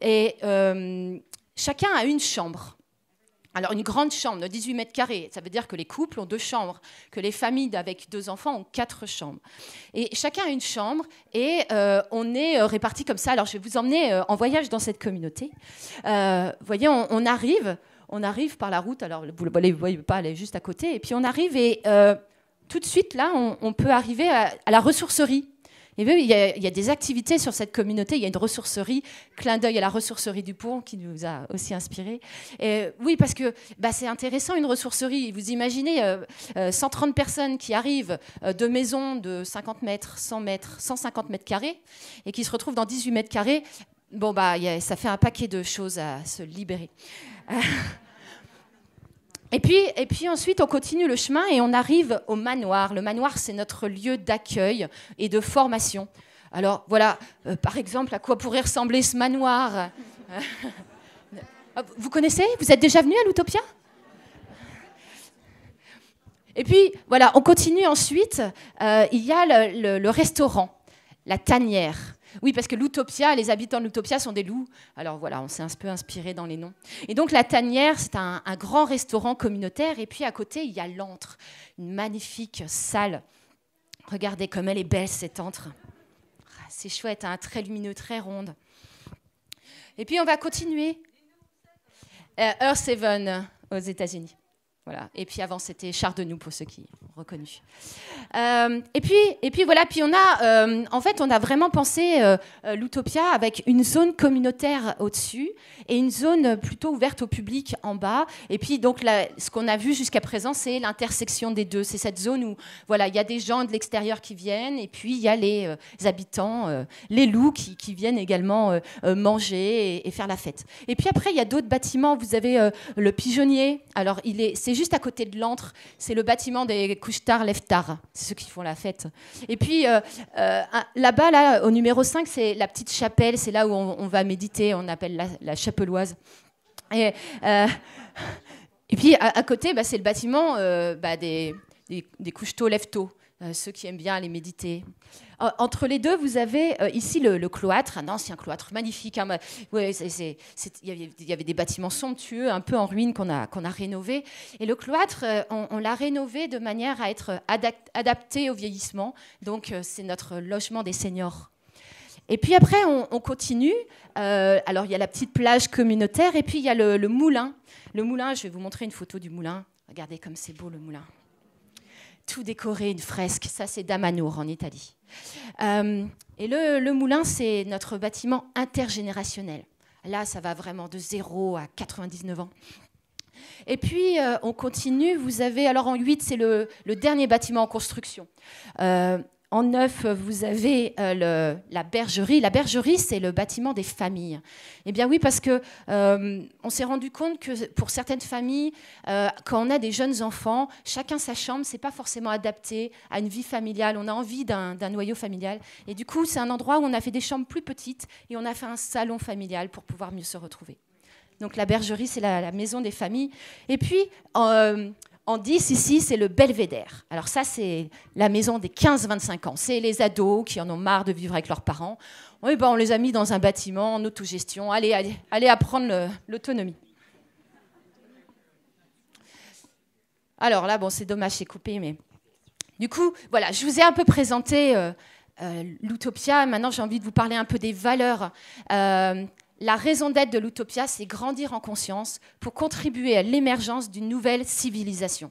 Et euh, chacun a une chambre. Alors une grande chambre de 18 mètres carrés, ça veut dire que les couples ont deux chambres, que les familles avec deux enfants ont quatre chambres. Et chacun a une chambre et euh, on est euh, répartis comme ça. Alors je vais vous emmener en voyage dans cette communauté. Vous voyez, on arrive, on arrive par la route, alors vous ne voyez pas, elle est juste à côté, et puis on arrive et euh, tout de suite, là, on, peut arriver à, la ressourcerie. Et il, y a, des activités sur cette communauté. Il y a une ressourcerie, clin d'œil à la ressourcerie du Pont qui nous a aussi inspirés. oui, parce que bah, c'est intéressant une ressourcerie. Vous imaginez 130 euh, euh, personnes qui arrivent de maisons de 50 mètres, 100 mètres, 150 mètres carrés et qui se retrouvent dans 18 mètres carrés. Bon, bah, ça fait un paquet de choses à se libérer. Et puis, et puis ensuite, on continue le chemin et on arrive au manoir. Le manoir, c'est notre lieu d'accueil et de formation. Alors voilà, euh, par exemple, à quoi pourrait ressembler ce manoir
euh,
ah, Vous connaissez Vous êtes déjà venu à l'Utopia Et puis, voilà, on continue ensuite. Euh, il y a le restaurant, la tanière. Oui, parce que l'Utopia, les habitants de l'Utopia sont des loups. Alors voilà, on s'est un peu inspiré dans les noms. Et donc la Tanière, c'est un, grand restaurant communautaire. Et puis à côté, il y a l'antre, une magnifique salle. Regardez comme elle est belle, cette antre. Ah, c'est chouette, hein, très lumineux, très ronde. Et puis on va continuer. Euh, Earth Seven aux États-Unis. Voilà. Et puis avant, c'était Char de pour ceux qui ont reconnu. Euh, et puis, et puis voilà. Puis on a, euh, en fait, on a vraiment pensé euh, l'utopia avec une zone communautaire au-dessus et une zone plutôt ouverte au public en bas. Et puis donc, ce qu'on a vu jusqu'à présent, c'est l'intersection des deux. C'est cette zone où, voilà, il y a des gens de l'extérieur qui viennent et puis il y a les, habitants, les loups qui, viennent également manger et, faire la fête. Et puis après, il y a d'autres bâtiments. Vous avez le pigeonnier. Alors, il est, c'est juste à côté de l'antre. C'est le bâtiment des couchetards Leftar. ceux qui font la fête. Et puis euh, euh, là-bas, là, au numéro 5, c'est la petite chapelle. C'est là où on, va méditer. On appelle la, chapelloise. Euh, et, puis à, côté, bah, c'est le bâtiment bah, des, des, des ceux qui aiment bien aller méditer. Euh, entre les deux, vous avez euh, ici le, cloître, un ancien cloître magnifique. Hein, il, y avait, des bâtiments somptueux, un peu en ruine, qu'on a, qu'on a rénové. Et le cloître, euh, on, l'a rénové de manière à être adapté au vieillissement. Donc, c'est notre logement des seniors. Et puis après, on, continue. alors, il y a la petite plage communautaire et puis il y a le, le, moulin. Le moulin, je vais vous montrer une photo du moulin. Regardez comme c'est beau le moulin. Tout décoré, une fresque. Ça, c'est Damanour en Italie. Euh, et le, moulin, c'est notre bâtiment intergénérationnel. Là, ça va vraiment de 0 à 99 ans. Et puis, euh, on continue, vous avez, alors en 8, c'est le, dernier bâtiment en construction. Euh, en neuf, vous avez euh, la bergerie. La bergerie, c'est le bâtiment des familles. Eh bien oui, parce que euh, on s'est rendu compte que pour certaines familles, euh, quand on a des jeunes enfants, chacun sa chambre, c'est pas forcément adapté à une vie familiale. On a envie d'un noyau familial. Et du coup, c'est un endroit où on a fait des chambres plus petites et on a fait un salon familial pour pouvoir mieux se retrouver. Donc la bergerie, c'est la, maison des familles. Et puis, en 10, ici, c'est le belvédère. Alors ça, c'est la maison des 15-25 ans. C'est les ados qui en ont marre de vivre avec leurs parents. Oui, ben, on les a mis dans un bâtiment en autogestion. Allez, allez, allez apprendre l'autonomie. Alors là, bon, c'est dommage, c'est coupé, mais... Du coup, voilà, je vous ai un peu présenté euh, euh, l'utopia. Maintenant, j'ai envie de vous parler un peu des valeurs. Euh, la raison d'être de l'utopia, c'est grandir en conscience pour contribuer à l'émergence d'une nouvelle civilisation.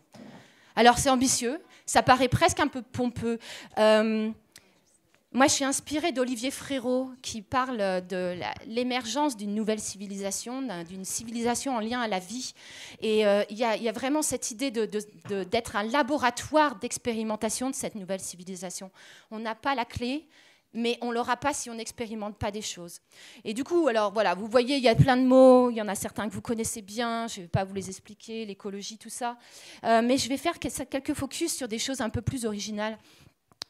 Alors c'est ambitieux, ça paraît presque un peu pompeux. Euh, moi, je suis inspirée d'Olivier Frérot qui parle de l'émergence d'une nouvelle civilisation, d'une civilisation en lien à la vie. Et euh, il y, a vraiment cette idée d'être un laboratoire d'expérimentation de cette nouvelle civilisation. On n'a pas la clé, mais on ne l'aura pas si on n'expérimente pas des choses. Et du coup, alors voilà, vous voyez, il y a plein de mots, il y en a certains que vous connaissez bien, je ne vais pas vous les expliquer, l'écologie, tout ça, euh, mais je vais faire quelques focus sur des choses un peu plus originales.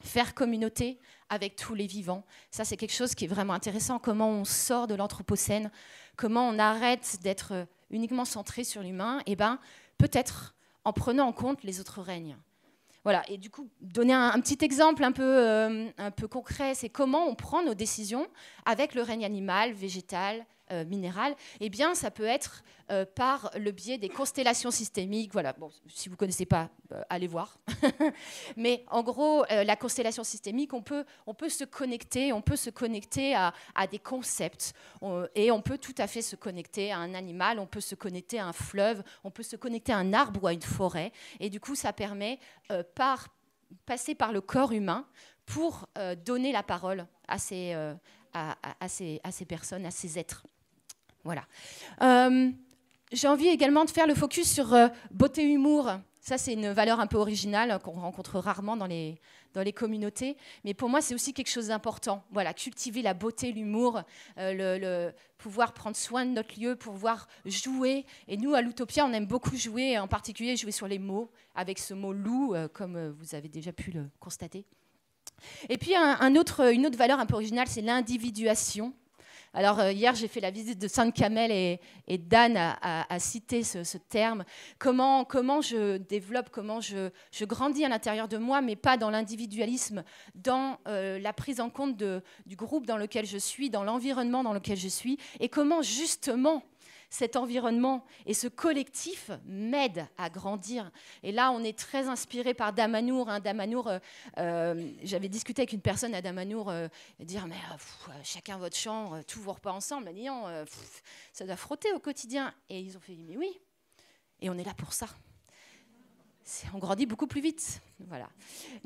Faire communauté avec tous les vivants, ça c'est quelque chose qui est vraiment intéressant, comment on sort de l'anthropocène, comment on arrête d'être uniquement centré sur l'humain, et eh bien peut-être en prenant en compte les autres règnes. Voilà, et du coup, donner un, petit exemple euh, un peu concret, c'est comment on prend nos décisions avec le règne animal, végétal, euh, eh bien, ça peut être euh, par le biais des constellations systémiques. Voilà, bon, si vous ne connaissez pas, euh, allez voir. Mais en gros, euh, la constellation systémique, on peut, on peut se connecter, on peut se connecter à, des concepts et on peut tout à fait se connecter à un animal, on peut se connecter à un fleuve, on peut se connecter à un arbre ou à une forêt. Et du coup, ça permet, par passer par le corps humain, pour donner la parole à à ces personnes, à ces êtres. Voilà. Euh, j'ai envie également de faire le focus sur euh, beauté-humour. Ça, c'est une valeur un peu originale euh, qu'on rencontre rarement dans les, dans les communautés. Mais pour moi, c'est aussi quelque chose d'important. Voilà, cultiver la beauté, l'humour, le, pouvoir prendre soin de notre lieu, pouvoir jouer. Et nous, à l'Utopia, on aime beaucoup jouer, en particulier jouer sur les mots, avec ce mot loup, comme vous avez déjà pu le constater. Et puis, une autre valeur un peu originale, c'est l'individuation. Alors euh, hier, j'ai fait la visite de Sainte-Camel et, Dan a, cité ce, terme. Comment, comment je développe, comment je, grandis à l'intérieur de moi, mais pas dans l'individualisme, dans euh, la prise en compte du groupe dans lequel je suis, dans l'environnement dans lequel je suis, et comment justement cet environnement et ce collectif m'aident à grandir. Et là, on est très inspiré par Damanour. Hein. Damanour, euh, euh, j'avais discuté avec une personne à Damanour, euh, dire mais chacun votre chambre, tout vos repas ensemble. ça doit frotter au quotidien. Et ils ont fait mais oui. Et on est là pour ça on grandit beaucoup plus vite. Voilà.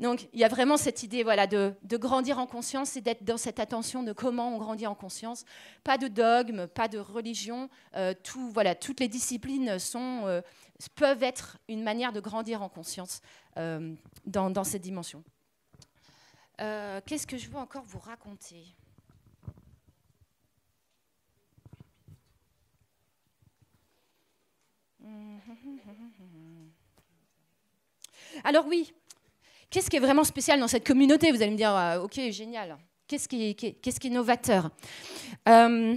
Donc il y a vraiment cette idée voilà, de, grandir en conscience et d'être dans cette attention de comment on grandit en conscience. Pas de dogme, pas de religion. Euh, tout, voilà, toutes les disciplines sont, euh, peuvent être une manière de grandir en conscience euh, dans, cette dimension. Qu'est-ce que je veux encore vous raconter mmh. Alors oui, qu'est-ce qui est vraiment spécial dans cette communauté Vous allez me dire, euh, ok, génial. Qu'est-ce qui, qui, est novateur euh,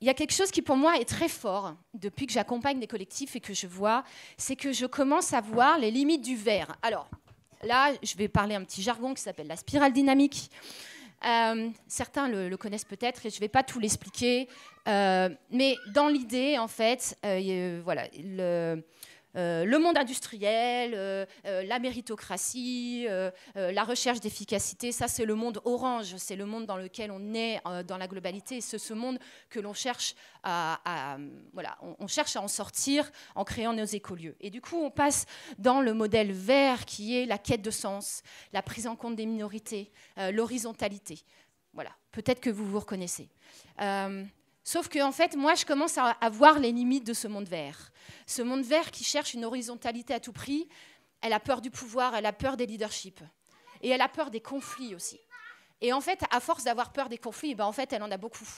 Il y a quelque chose qui pour moi est très fort depuis que j'accompagne des collectifs et que je vois, c'est que je commence à voir les limites du verre. Alors là, je vais parler un petit jargon qui s'appelle la spirale dynamique. Euh, certains le, connaissent peut-être et je ne vais pas tout l'expliquer, mais dans l'idée, en fait, voilà, le, euh, le monde industriel, euh, euh, la méritocratie, la recherche d'efficacité, ça c'est le monde orange, c'est le monde dans lequel on est dans la globalité, c'est ce monde que l'on cherche à, voilà, on, cherche à en sortir en créant nos écolieux. Et du coup, on passe dans le modèle vert qui est la quête de sens, la prise en compte des minorités, l'horizontalité. Voilà, peut-être que vous vous reconnaissez. Sauf que, en fait, moi, je commence à, voir les limites de ce monde vert. Ce monde vert qui cherche une horizontalité à tout prix, elle a peur du pouvoir, elle a peur des leaderships. Et elle a peur des conflits aussi. Et en fait, à force d'avoir peur des conflits, ben, en fait, elle en a beaucoup.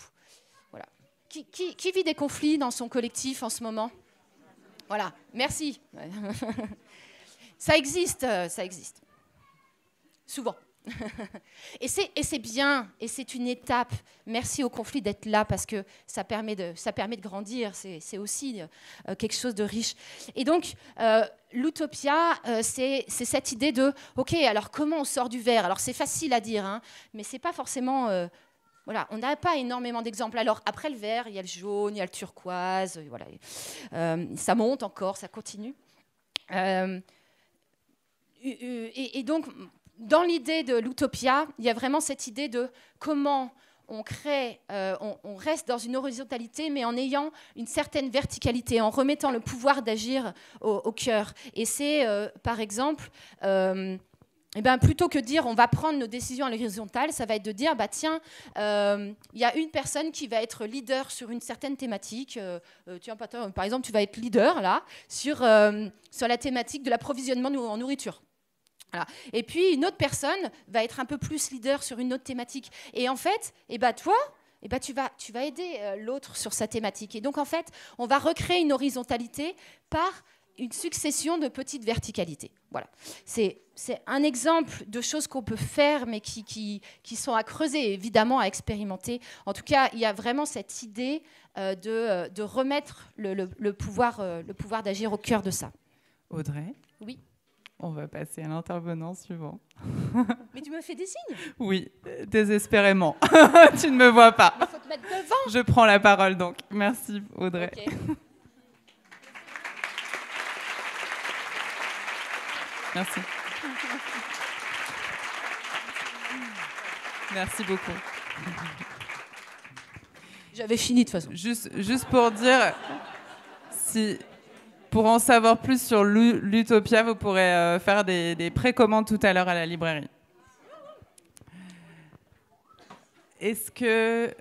Voilà. qui vit des conflits dans son collectif en ce moment Voilà, merci. ça existe, euh, ça existe. Souvent. et c'est bien, et c'est une étape. Merci au conflit d'être là parce que ça permet de, ça permet de grandir. C'est aussi euh, quelque chose de riche. Et donc, euh, l'utopia, euh, c'est cette idée de, OK, alors comment on sort du vert Alors c'est facile à dire, hein, mais c'est pas forcément... Voilà, on n'a pas énormément d'exemples. Alors après le vert, il y a le jaune, il y a le turquoise, voilà. ça monte encore, ça continue. et, donc dans l'idée de l'utopia, il y a vraiment cette idée de comment on crée, euh, on, reste dans une horizontalité, mais en ayant une certaine verticalité, en remettant le pouvoir d'agir au, cœur. Et c'est, euh, par exemple, euh, eh ben, plutôt que dire on va prendre nos décisions à l'horizontale, ça va être de dire bah tiens, il y a une personne qui va être leader sur une certaine thématique. par exemple, tu vas être leader là sur, sur la thématique de l'approvisionnement en nourriture. Et puis une autre personne va être un peu plus leader sur une autre thématique. Et en fait, eh ben toi, eh ben tu, vas, tu vas aider euh, l'autre sur sa thématique. Et donc en fait, on va recréer une horizontalité par une succession de petites verticalités. Voilà. C'est, un exemple de choses qu'on peut faire, mais qui, qui, qui, sont à creuser, évidemment, à expérimenter. En tout cas, il y a vraiment cette idée euh, de, euh, de, remettre le, le, pouvoir, le pouvoir d'agir au cœur de ça. Audrey Oui.
On va passer à l'intervenant suivant.
Mais tu me fais des signes
Oui, désespérément. tu ne me vois pas. devant. Je prends la parole donc. Merci Audrey. Merci. Merci beaucoup. J'avais fini de toute façon. Juste, juste pour dire, si, pour en savoir plus sur l'Utopia, vous pourrez euh, faire des, précommandes tout à l'heure à la librairie. Est-ce que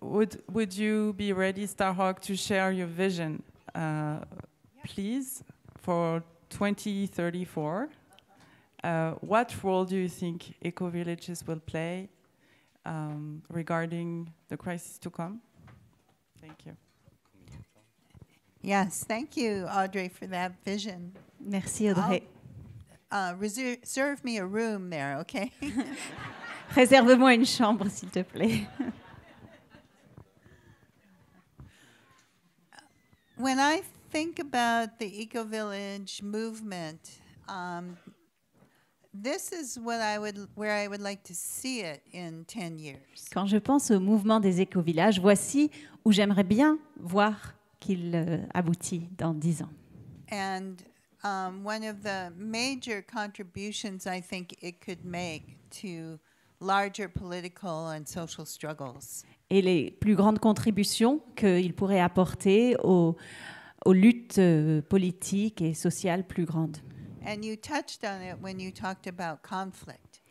would would you be ready, Starhawk, to share your vision, uh, please, for 2034? Uh, what role do you think eco villages will
play um, regarding the crisis to come? Thank you. Yes, thank you, Audrey, for that vision. Merci, Audrey. Uh, reserve me a room there, okay?
Réserve-moi une chambre, s'il te plaît.
when I think about the eco village movement, um, this is what I would, where I would like to see it in 10 years.
Quand je pense au mouvement des écovillages, voici où j'aimerais bien voir qu'il euh, aboutit dans dix ans.
And um, one of the major contributions I think it could make to larger political and social struggles.
Et les plus grandes contributions qu'il pourrait apporter aux, aux luttes euh, politiques et sociales plus grandes.
And you touched on it when you talked about conflict.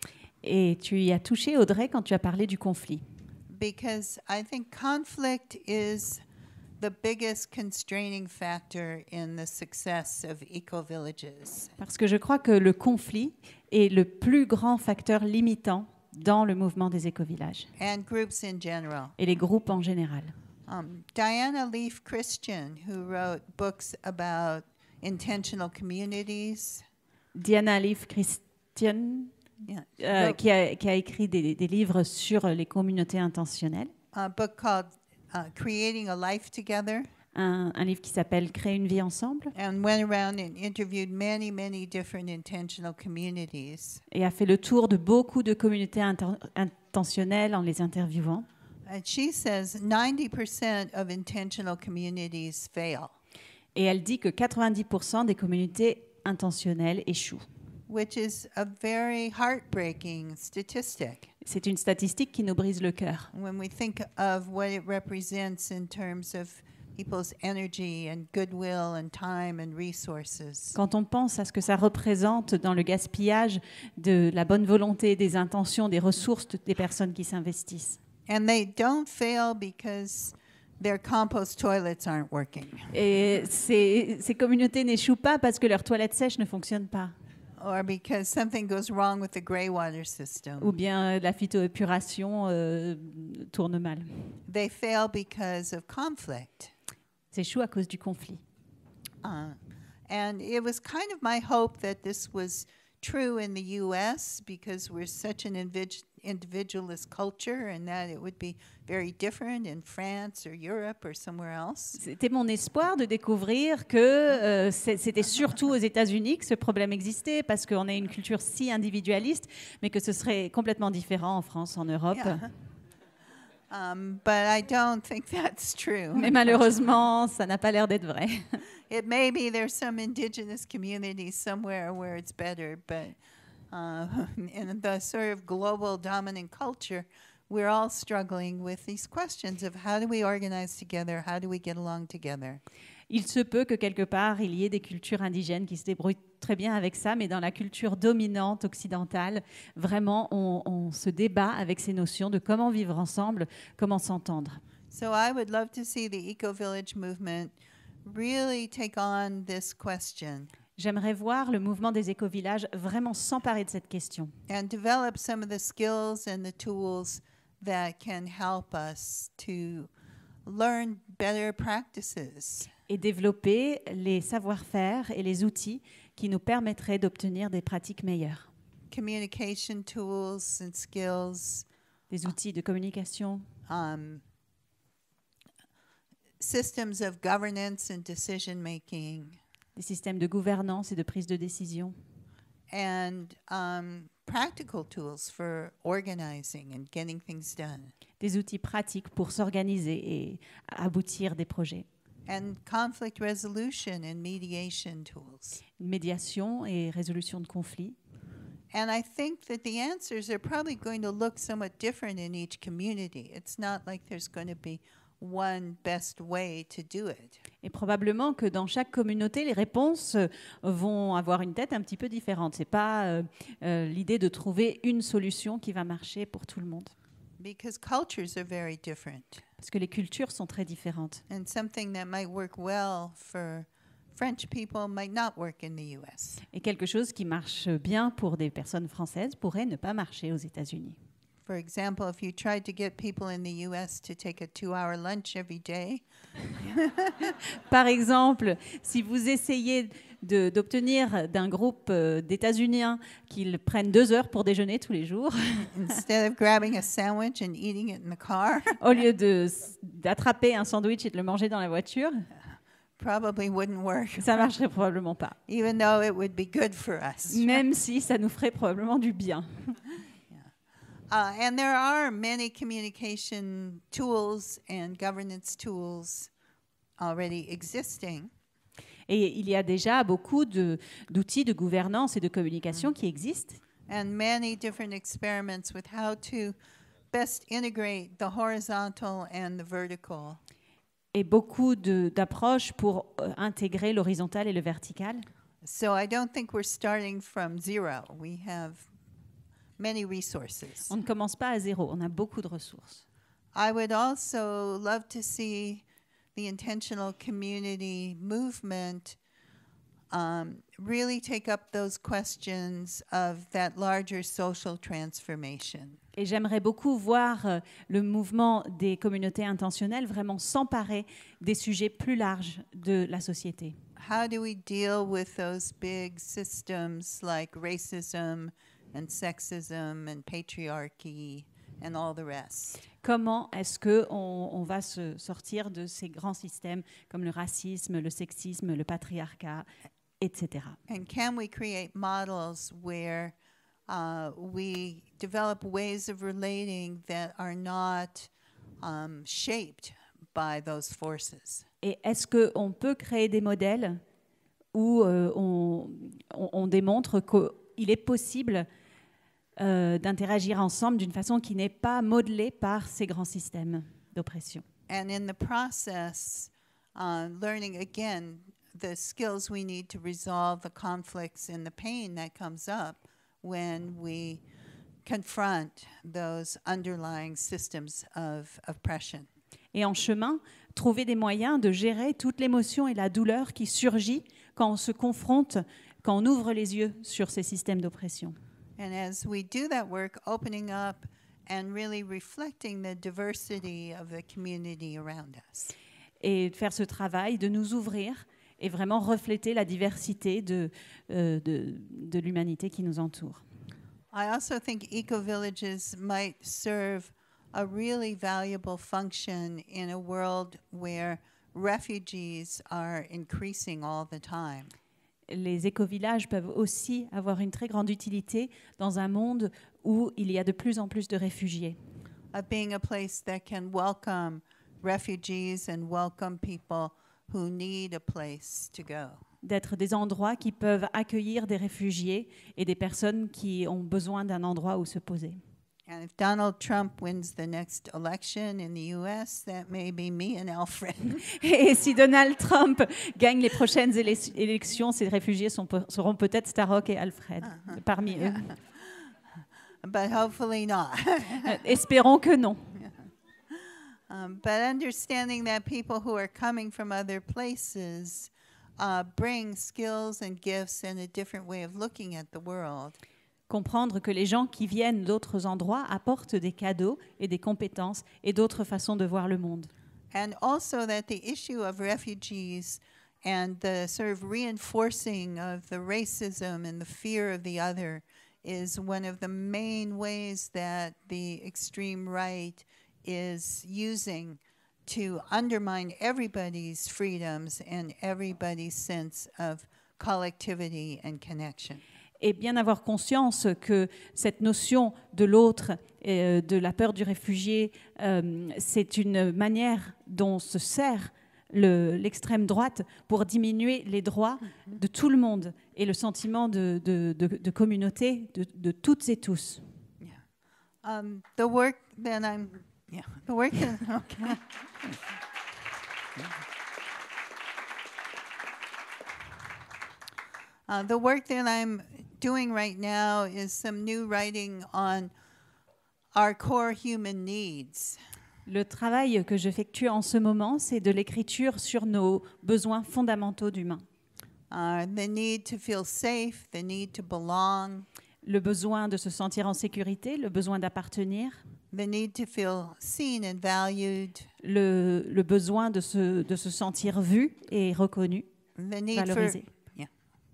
Et tu y as touché, Audrey, quand tu as parlé du conflit.
Because I think conflict is the biggest constraining factor in the success of eco villages.
Parce que je crois que le conflit est le plus grand facteur limitant dans le mouvement des écovillages.
And groups in general. Et
les groupes en général.
Um, Diana Leaf Christian, who wrote books about intentional communities.
Diana Leaf Christian, yeah. euh, qui, a, qui, a, écrit des, des livres sur les communautés intentionnelles.
Un book called Uh, creating a Life Together.
Un, un, livre qui s'appelle Créer une vie ensemble. Et a fait le tour de beaucoup de communautés intentionnelles en les interviewant.
Et elle dit que 90% des communautés intentionnelles échouent. Which is a very heartbreaking statistic.
C'est une statistique qui nous brise le cœur. When Quand on pense à ce que ça représente dans le gaspillage de la bonne volonté, des intentions, des ressources des personnes qui s'investissent.
Et ces, ces communautés n'échouent pas parce que leurs toilettes sèches ne fonctionnent pas. Or because something goes wrong with the gray water system. Ou bien euh, la phytoépuration euh, tourne mal. They fail because of conflict. They à cause du conflit. Uh, and it was kind of my hope that this was true in the U.S. because we're such an individ individualist culture and that it would be very different in France or Europe or somewhere else. C'était
mon espoir de découvrir que euh, c'était surtout aux États-Unis que ce problème existait parce qu'on a une culture si individualiste, mais que ce serait complètement différent en France, en Europe. Yeah.
Um, but I don't think that's true. Mais malheureusement,
ça n'a pas l'air d'être vrai.
It may be there's some indigenous communities somewhere where it's better, but uh, in the sort of global dominant culture, we're all struggling with these questions of how do we organize together, how do we get along together.
Il se peut que quelque part il y ait des cultures indigènes qui se débrouillent très bien avec ça, mais dans la culture dominante occidentale, vraiment on, on se débat avec ces notions de comment vivre ensemble, comment s'entendre.
So I would love to see the eco village movement really take on this question. J'aimerais voir le mouvement des écovillages vraiment s'emparer de cette question. Et développer les savoir-faire et les outils qui nous
permettraient d'obtenir des pratiques meilleures.
Communication Des outils de communication. Um, systems of governance and decision making des systèmes de gouvernance et de prise de décision. And um, practical tools for organizing and getting things done.
Des outils pratiques pour s'organiser et aboutir des projets.
And conflict resolution and mediation tools. Médiation et résolution de conflits. And I think that the answers are probably going to look somewhat different in each community. It's not like there's going to be et probablement que dans chaque communauté, les réponses euh, vont avoir
une tête un petit peu différente. C'est pas euh, euh, l'idée de trouver une solution qui va marcher pour
tout le monde. Parce que les cultures sont très différentes.
Et quelque chose qui marche bien pour des personnes françaises pourrait ne pas marcher aux États-Unis. Par exemple, si vous essayez d'obtenir d'un groupe euh, d'États-Uniens qu'ils prennent deux heures pour déjeuner tous les jours. Au lieu d'attraper un sandwich et de le manger
dans la voiture. Probably wouldn't work. Ça marcherait probablement pas. Even though it would be good for us. Même si ça nous ferait probablement du bien. Uh, and there are many communication tools and governance tools already existing.
Et il y a déjà beaucoup d'outils de, de, gouvernance et de communication mm qui existent.
And many different experiments with how to best integrate the horizontal and the vertical.
Et beaucoup d'approches pour euh, intégrer l'horizontal et le vertical.
So I don't think we're starting from zero. We have many resources. On ne commence pas à zéro, on a beaucoup de ressources. I would also love to see the intentional community movement um, really take up those questions of that larger social transformation. Et j'aimerais beaucoup voir euh, le mouvement des communautés intentionnelles vraiment s'emparer
des sujets plus larges de la société.
How do we deal with those big systems like racism? and sexism and patriarchy and all the rest.
Comment est-ce que on, va se sortir de ces grands systèmes comme le racisme, le sexisme, le patriarcat, etc.
Uh, um, et est-ce que on peut créer des modèles où euh, on,
démontre qu'il est possible euh, d'interagir ensemble d'une façon qui n'est pas modelée par ces grands systèmes d'oppression.
And in the process, uh, learning again the skills we need to resolve the conflicts and the pain that comes up when we confront those underlying systems of oppression. Et en chemin, trouver des
moyens de gérer toute l'émotion et la douleur qui surgit quand on se confronte, quand on ouvre les yeux sur ces systèmes d'oppression.
And as we do that work, opening up and really reflecting the diversity of the community around us. Et
faire ce travail
de nous ouvrir et vraiment
refléter la diversité de, euh, de, de l'humanité qui nous entoure.
I also think eco-villages might serve a really valuable function in a world where refugees are increasing all the time. les écovillages
peuvent aussi avoir une très grande utilité dans un monde où il y a de plus en plus de
réfugiés. D'être des endroits qui peuvent accueillir des réfugiés et des personnes qui ont besoin d'un endroit où se poser. And if Donald Trump wins the next election in the US, that may be me and Alfred.
Et si Donald Trump gagne les prochaines éle élections, ces réfugiés sont, seront peut-être
Starrock et Alfred uh -huh. parmi yeah. eux. But hopefully not. Espérons que non. Um, but understanding that people who are coming from other places uh, bring skills and gifts and a different way of looking at the world
comprendre que les gens qui viennent d'autres endroits apportent des cadeaux et des compétences et d'autres façons de voir le monde.
And also that the issue of refugees and the sort of reinforcing of the racism and the fear of the other is one of the main ways that the extreme right is using to undermine everybody's freedoms and everybody's sense of collectivity and connection
et bien avoir conscience que cette notion de l'autre, et euh, de la peur du réfugié, euh, c'est une manière dont se sert l'extrême droite pour diminuer les droits mm-hmm. de tout le monde et le sentiment de, communauté de, toutes et tous.
the um, the work that I'm le travail que j'effectue en ce moment, c'est de l'écriture
sur nos besoins fondamentaux d'humain. Uh, le besoin de se sentir en sécurité, le besoin d'appartenir, le, besoin de se, de se sentir vu et reconnu,
valorisé.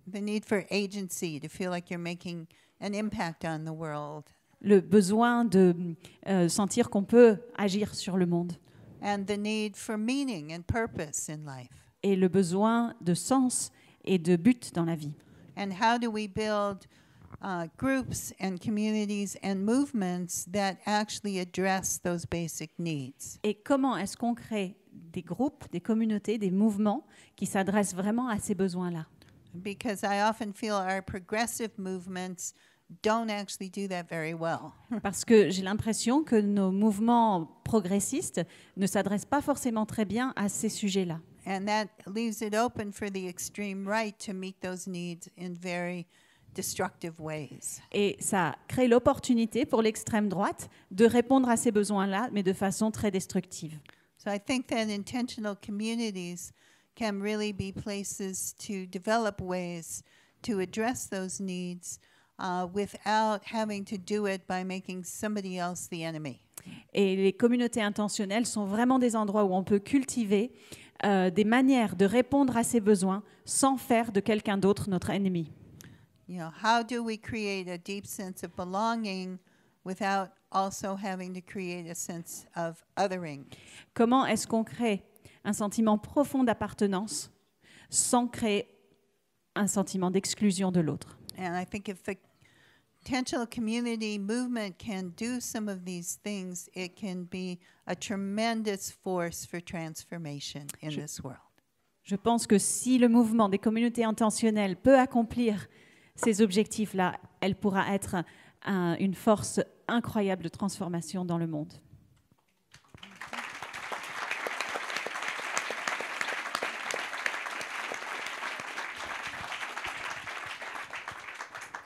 The need for agency, to feel like you're making an impact on the world. Le besoin de euh, sentir qu'on peut agir sur le monde. And the need for meaning and purpose in life. Et le besoin de sens et de but dans la vie. And how do we build uh, groups and communities and movements that actually address those basic needs? Et comment est-ce qu'on crée des groupes, des
communautés, des mouvements qui s'adressent vraiment à ces besoins-là?
Parce que j'ai l'impression
que nos mouvements progressistes ne s'adressent pas forcément très bien à ces sujets-là. Et ça crée l'opportunité pour l'extrême droite de répondre à ces besoins-là mais de façon très destructive.
So I think that intentional communities can really be places to develop ways to address those needs uh, without having to do it by making somebody else the enemy.
Et les communautés intentionnelles sont vraiment des endroits où on peut cultiver euh, des manières de répondre à ses besoins sans faire de quelqu'un d'autre notre ennemi.
You know, how do we create a deep sense of belonging without also having to create a sense of othering?
Comment est-ce qu'on crée un sentiment
profond d'appartenance sans créer un sentiment d'exclusion de l'autre. je, pense que si le mouvement des communautés intentionnelles peut accomplir
ces objectifs-là, elle pourra être une force incroyable de transformation dans le monde.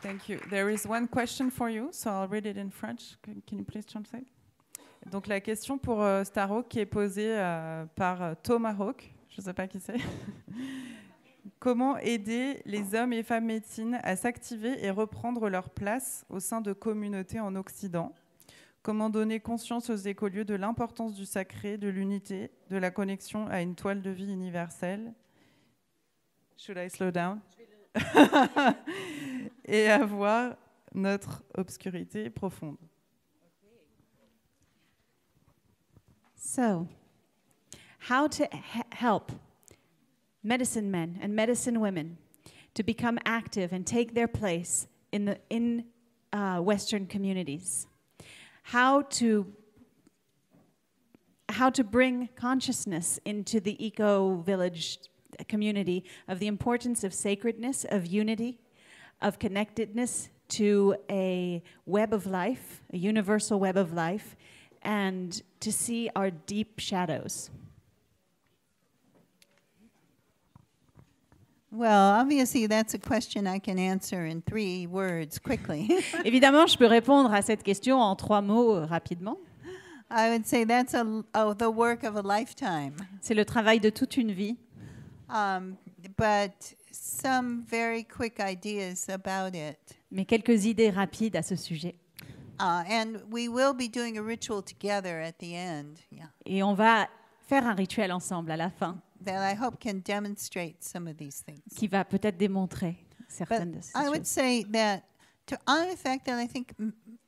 Thank you. There is one question for you, so I'll read it in French. Can you please translate? Donc la question pour euh, Starhawk qui est posée euh, par euh, Thomas Hawk, je ne sais pas qui c'est. Comment aider les hommes et femmes médecines à s'activer et reprendre leur place au sein de communautés en Occident Comment donner conscience aux écolieux de l'importance du sacré, de l'unité, de la connexion à une toile de vie universelle Should I slow down et à voir notre obscurité profonde.
So, how to help medicine men and medicine women to become active and take their place in the in uh, Western communities? How to how to bring consciousness into the eco village community of the importance of sacredness, of unity, of connectedness to a web of life, a universal web of life,
and to see our deep shadows? Well, obviously, that's a question I can answer in three words quickly.
Évidemment, je peux répondre à cette question en trois mots rapidement.
I would say that's a, oh, the work of a lifetime. C'est le travail de toute une vie. Um, but some very quick ideas about it. Mais quelques idées rapides à ce sujet. Uh, and we will be doing a ritual together at the end. Et on va faire un rituel ensemble à la fin. That I hope can demonstrate some of these things. Qui va peut-être démontrer certaines But de ces choses. I would say that to honor the fact that I think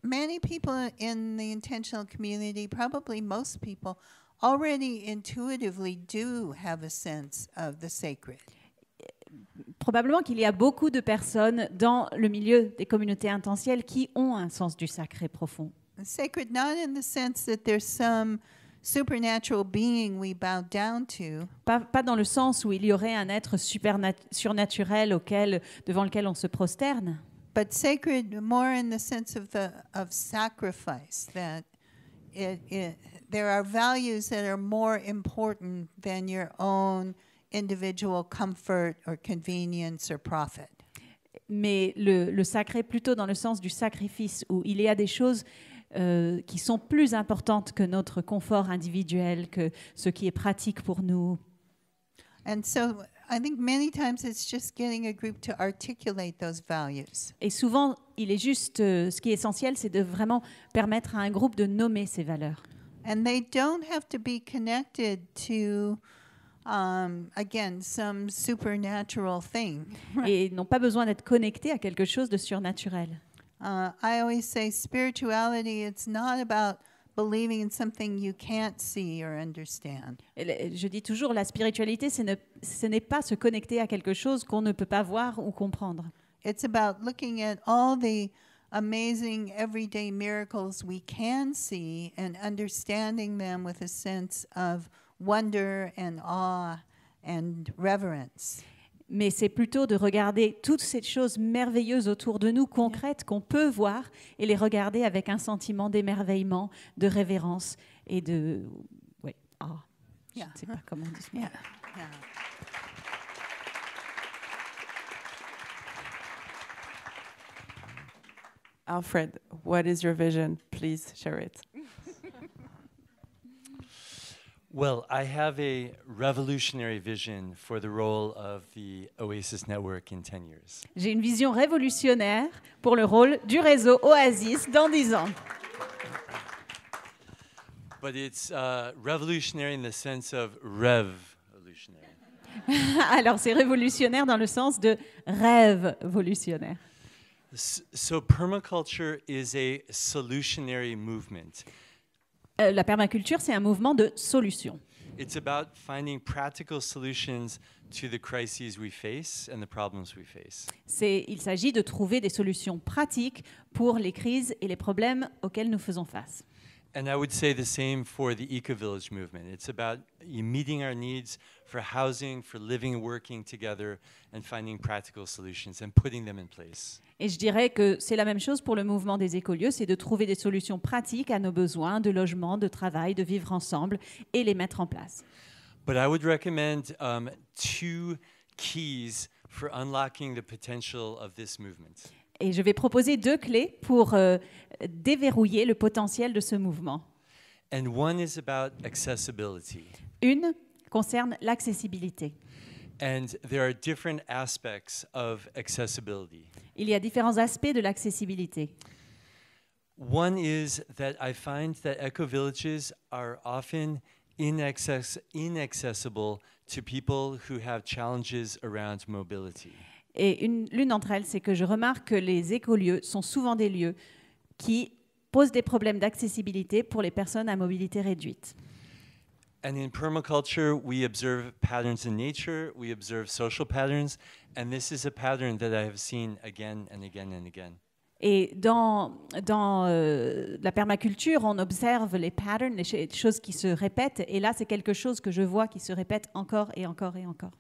many people in the intentional community, probably most people, already intuitively do have a sense of the sacred. probablement qu'il y a
beaucoup de personnes dans le milieu des communautés intentionnelles qui ont un sens du sacré profond.
Sacred not in the sense that there's some supernatural being we bow down to. Pas,
pas dans le sens où il y aurait un être surnaturel auquel, devant lequel on se prosterne.
But sacred more in the sense of the of sacrifice that it, it, there are values that are more important than your own individual comfort or convenience or profit. Mais
le, sacré plutôt dans le sens du sacrifice où il y a des choses euh, qui sont plus importantes que notre confort individuel, que ce qui est pratique pour nous.
Et souvent, il est juste euh, ce qui est essentiel, c'est de vraiment permettre à un groupe de nommer ses valeurs. And they don't have to be connected to Um, again, some supernatural thing. Et n'ont pas besoin d'être connectés à quelque chose de surnaturel. Uh, I say spirituality, it's not about believing in something you can't see or understand. Je dis toujours, la spiritualité,
ne, ce n'est pas se connecter à quelque chose qu'on ne peut pas voir ou comprendre.
It's about looking at all the amazing everyday miracles we can see and understanding them with a sense of wonder and mais c'est plutôt de regarder toutes ces choses merveilleuses
autour de nous, concrètes, qu'on peut voir, et les regarder avec un sentiment d'émerveillement, de révérence et de... Oui, je ne sais pas comment dire.
Alfred, what is your vision? Please share it.
Well, I have a revolutionary vision for the role of the Oasis network in 10 years.
J'ai une vision révolutionnaire pour le rôle du réseau Oasis dans 10 ans.
But it's uh, revolutionary in the sense of revolutionary.
Alors c'est révolutionnaire dans le sens de rêve révolutionnaire.
So permaculture is a solutionary movement.
Euh, la permaculture, c'est un mouvement de solution. C'est il s'agit de trouver des solutions pratiques pour les crises et les problèmes auxquels nous faisons face.
And I would say the same for the eco-village movement. It's about meeting our needs for housing, for living, working together, and finding practical solutions and putting them in place.
Et je dirais que c'est la même chose pour le mouvement des écolieux, c'est de trouver des solutions pratiques à nos besoins de logement, de travail, de vivre ensemble et les mettre en place.
But I would recommend um, two keys for unlocking the potential of this movement.
Et je vais proposer deux clés pour euh, déverrouiller le potentiel de ce mouvement. Une concerne l'accessibilité.
Il y
a différents aspects de l'accessibilité.
One is that I find that eco villages are often inaccess inaccessible to people who have challenges around mobility.
Et l'une d'entre elles, c'est que je remarque que les écolieux sont souvent des lieux qui posent des problèmes d'accessibilité pour les personnes à mobilité réduite. Et dans, euh, la permaculture, on observe les patterns, les choses qui se répètent, et là, c'est quelque chose que je vois qui se répète encore et encore et encore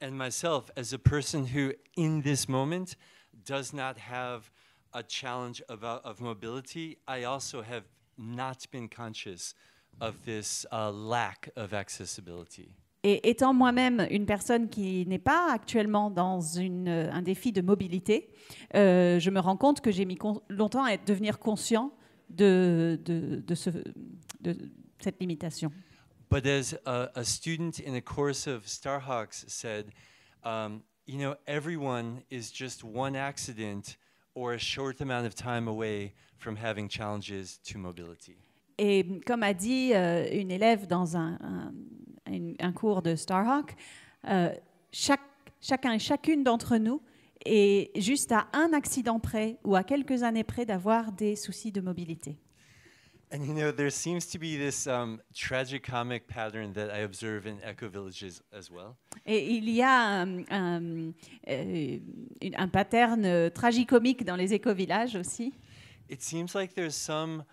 and myself as a person who, in this moment, does not have a challenge of, uh, of mobility, I also have not been conscious of this uh, lack of accessibility. Et
étant moi-même une personne qui n'est pas actuellement dans une, euh, un défi de mobilité, euh, je me rends compte que j'ai mis longtemps à devenir conscient de, de, de, ce, de cette limitation.
But as a, a student in a course of Starhawks said, um, you know, everyone is just one accident or a short amount of time away from having challenges to mobility.
Et comme a dit euh, une élève dans un, un, un, cours de Starhawk, euh, chaque, chacun et chacune d'entre nous est juste à un accident près ou à quelques années près d'avoir des soucis de mobilité.
And you know, there seems to be this um, tragicomic pattern that I observe in ecovillages villages as well.
Et il y a um, um, euh, un, pattern euh, tragicomique dans les écovillages aussi.
It seems like there's some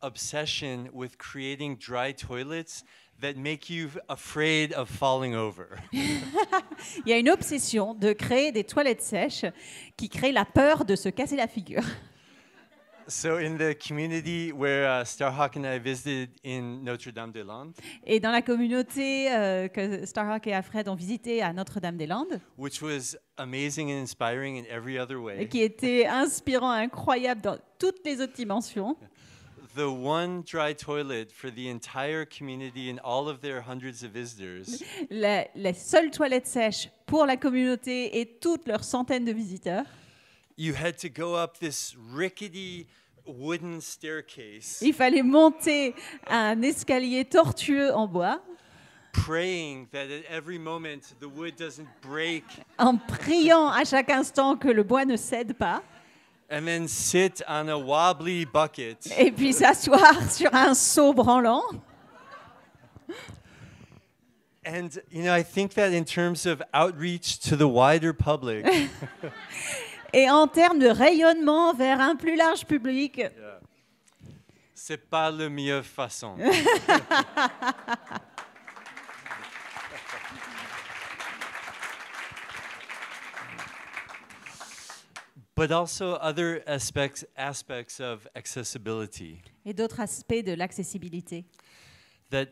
obsession with creating dry toilets that make you afraid of falling over.
il y a une obsession de créer des toilettes sèches qui crée la peur de se casser la figure.
So in the community where uh, Starhawk and I visited in Notre Dame des Landes.
Et dans la communauté euh, que Starhawk et Alfred ont visité à Notre-Dame-des-Landes.
Which was amazing and inspiring in every other way.
Qui était inspirant, incroyable dans toutes les autres dimensions.
The one dry toilet for the entire community and all of their hundreds of visitors.
La, la seule toilette sèche pour la communauté et toutes leurs centaines de visiteurs
you had to go up this rickety wooden staircase. Il fallait
monter un escalier tortueux en bois.
Praying that at every moment the wood doesn't break. En
priant à chaque instant que le bois ne cède pas.
And then sit on a wobbly bucket. Et puis s'asseoir
sur un seau branlant.
And you know, I think that in terms of outreach to the wider public.
et en termes de rayonnement vers un plus large public.
C'est pas la meilleure façon. but also other aspects aspects of accessibility.
Et d'autres aspects de l'accessibilité.
That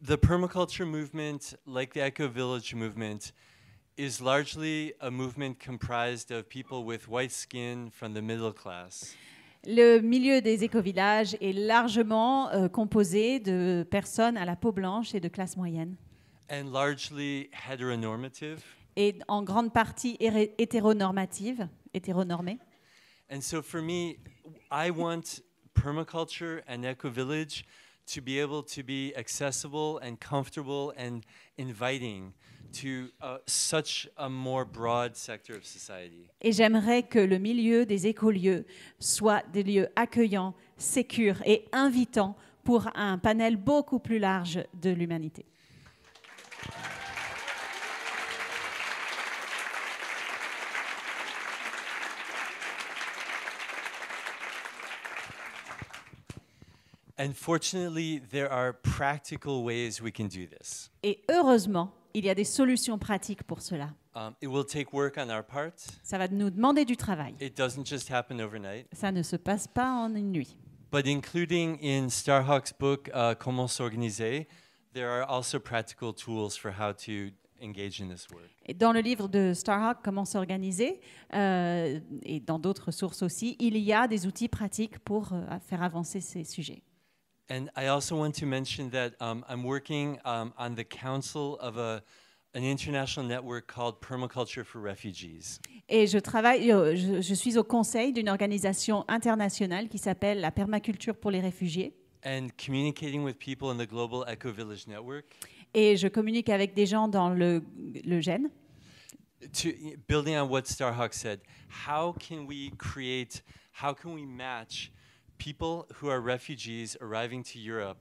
the permaculture movement, like the eco village movement, le
milieu des écovillages est largement euh, composé de personnes à la peau blanche et de classe moyenne.
And largely heteronormative.
Et en grande partie hétéronormative, hétéronormée.
And so for me, I want permaculture and ecovillage village to be accessible comfortable
Et j'aimerais que le milieu des écolieux soit des lieux accueillants, sécurs et invitants pour un panel beaucoup plus large de l'humanité.
Unfortunately, there are practical ways we can do this.
Et heureusement, il y a des solutions pratiques pour cela.
Um, it will take work on our part.
Ça va nous demander du travail.
It doesn't just happen overnight.
Ça ne se passe pas en une nuit.
But including in Starhawk's book uh, Comment s'organiser, there are also practical tools for how to engage in this work.
Et dans le livre de Starhawk Comment s'organiser euh, et dans d'autres sources aussi, il y a des outils pratiques pour euh, faire avancer ces sujets
and I also want to mention that um, I'm working um, on the council of a an international network called Permaculture for Refugees.
Et je travaille, euh, je, je suis au conseil d'une organisation internationale qui s'appelle la Permaculture pour les réfugiés.
And communicating with people in the Global Eco Village Network.
Et je communique avec des gens dans le le GEN.
To, building on what Starhawk said, how can we create, how can we match people who are refugees arriving to Europe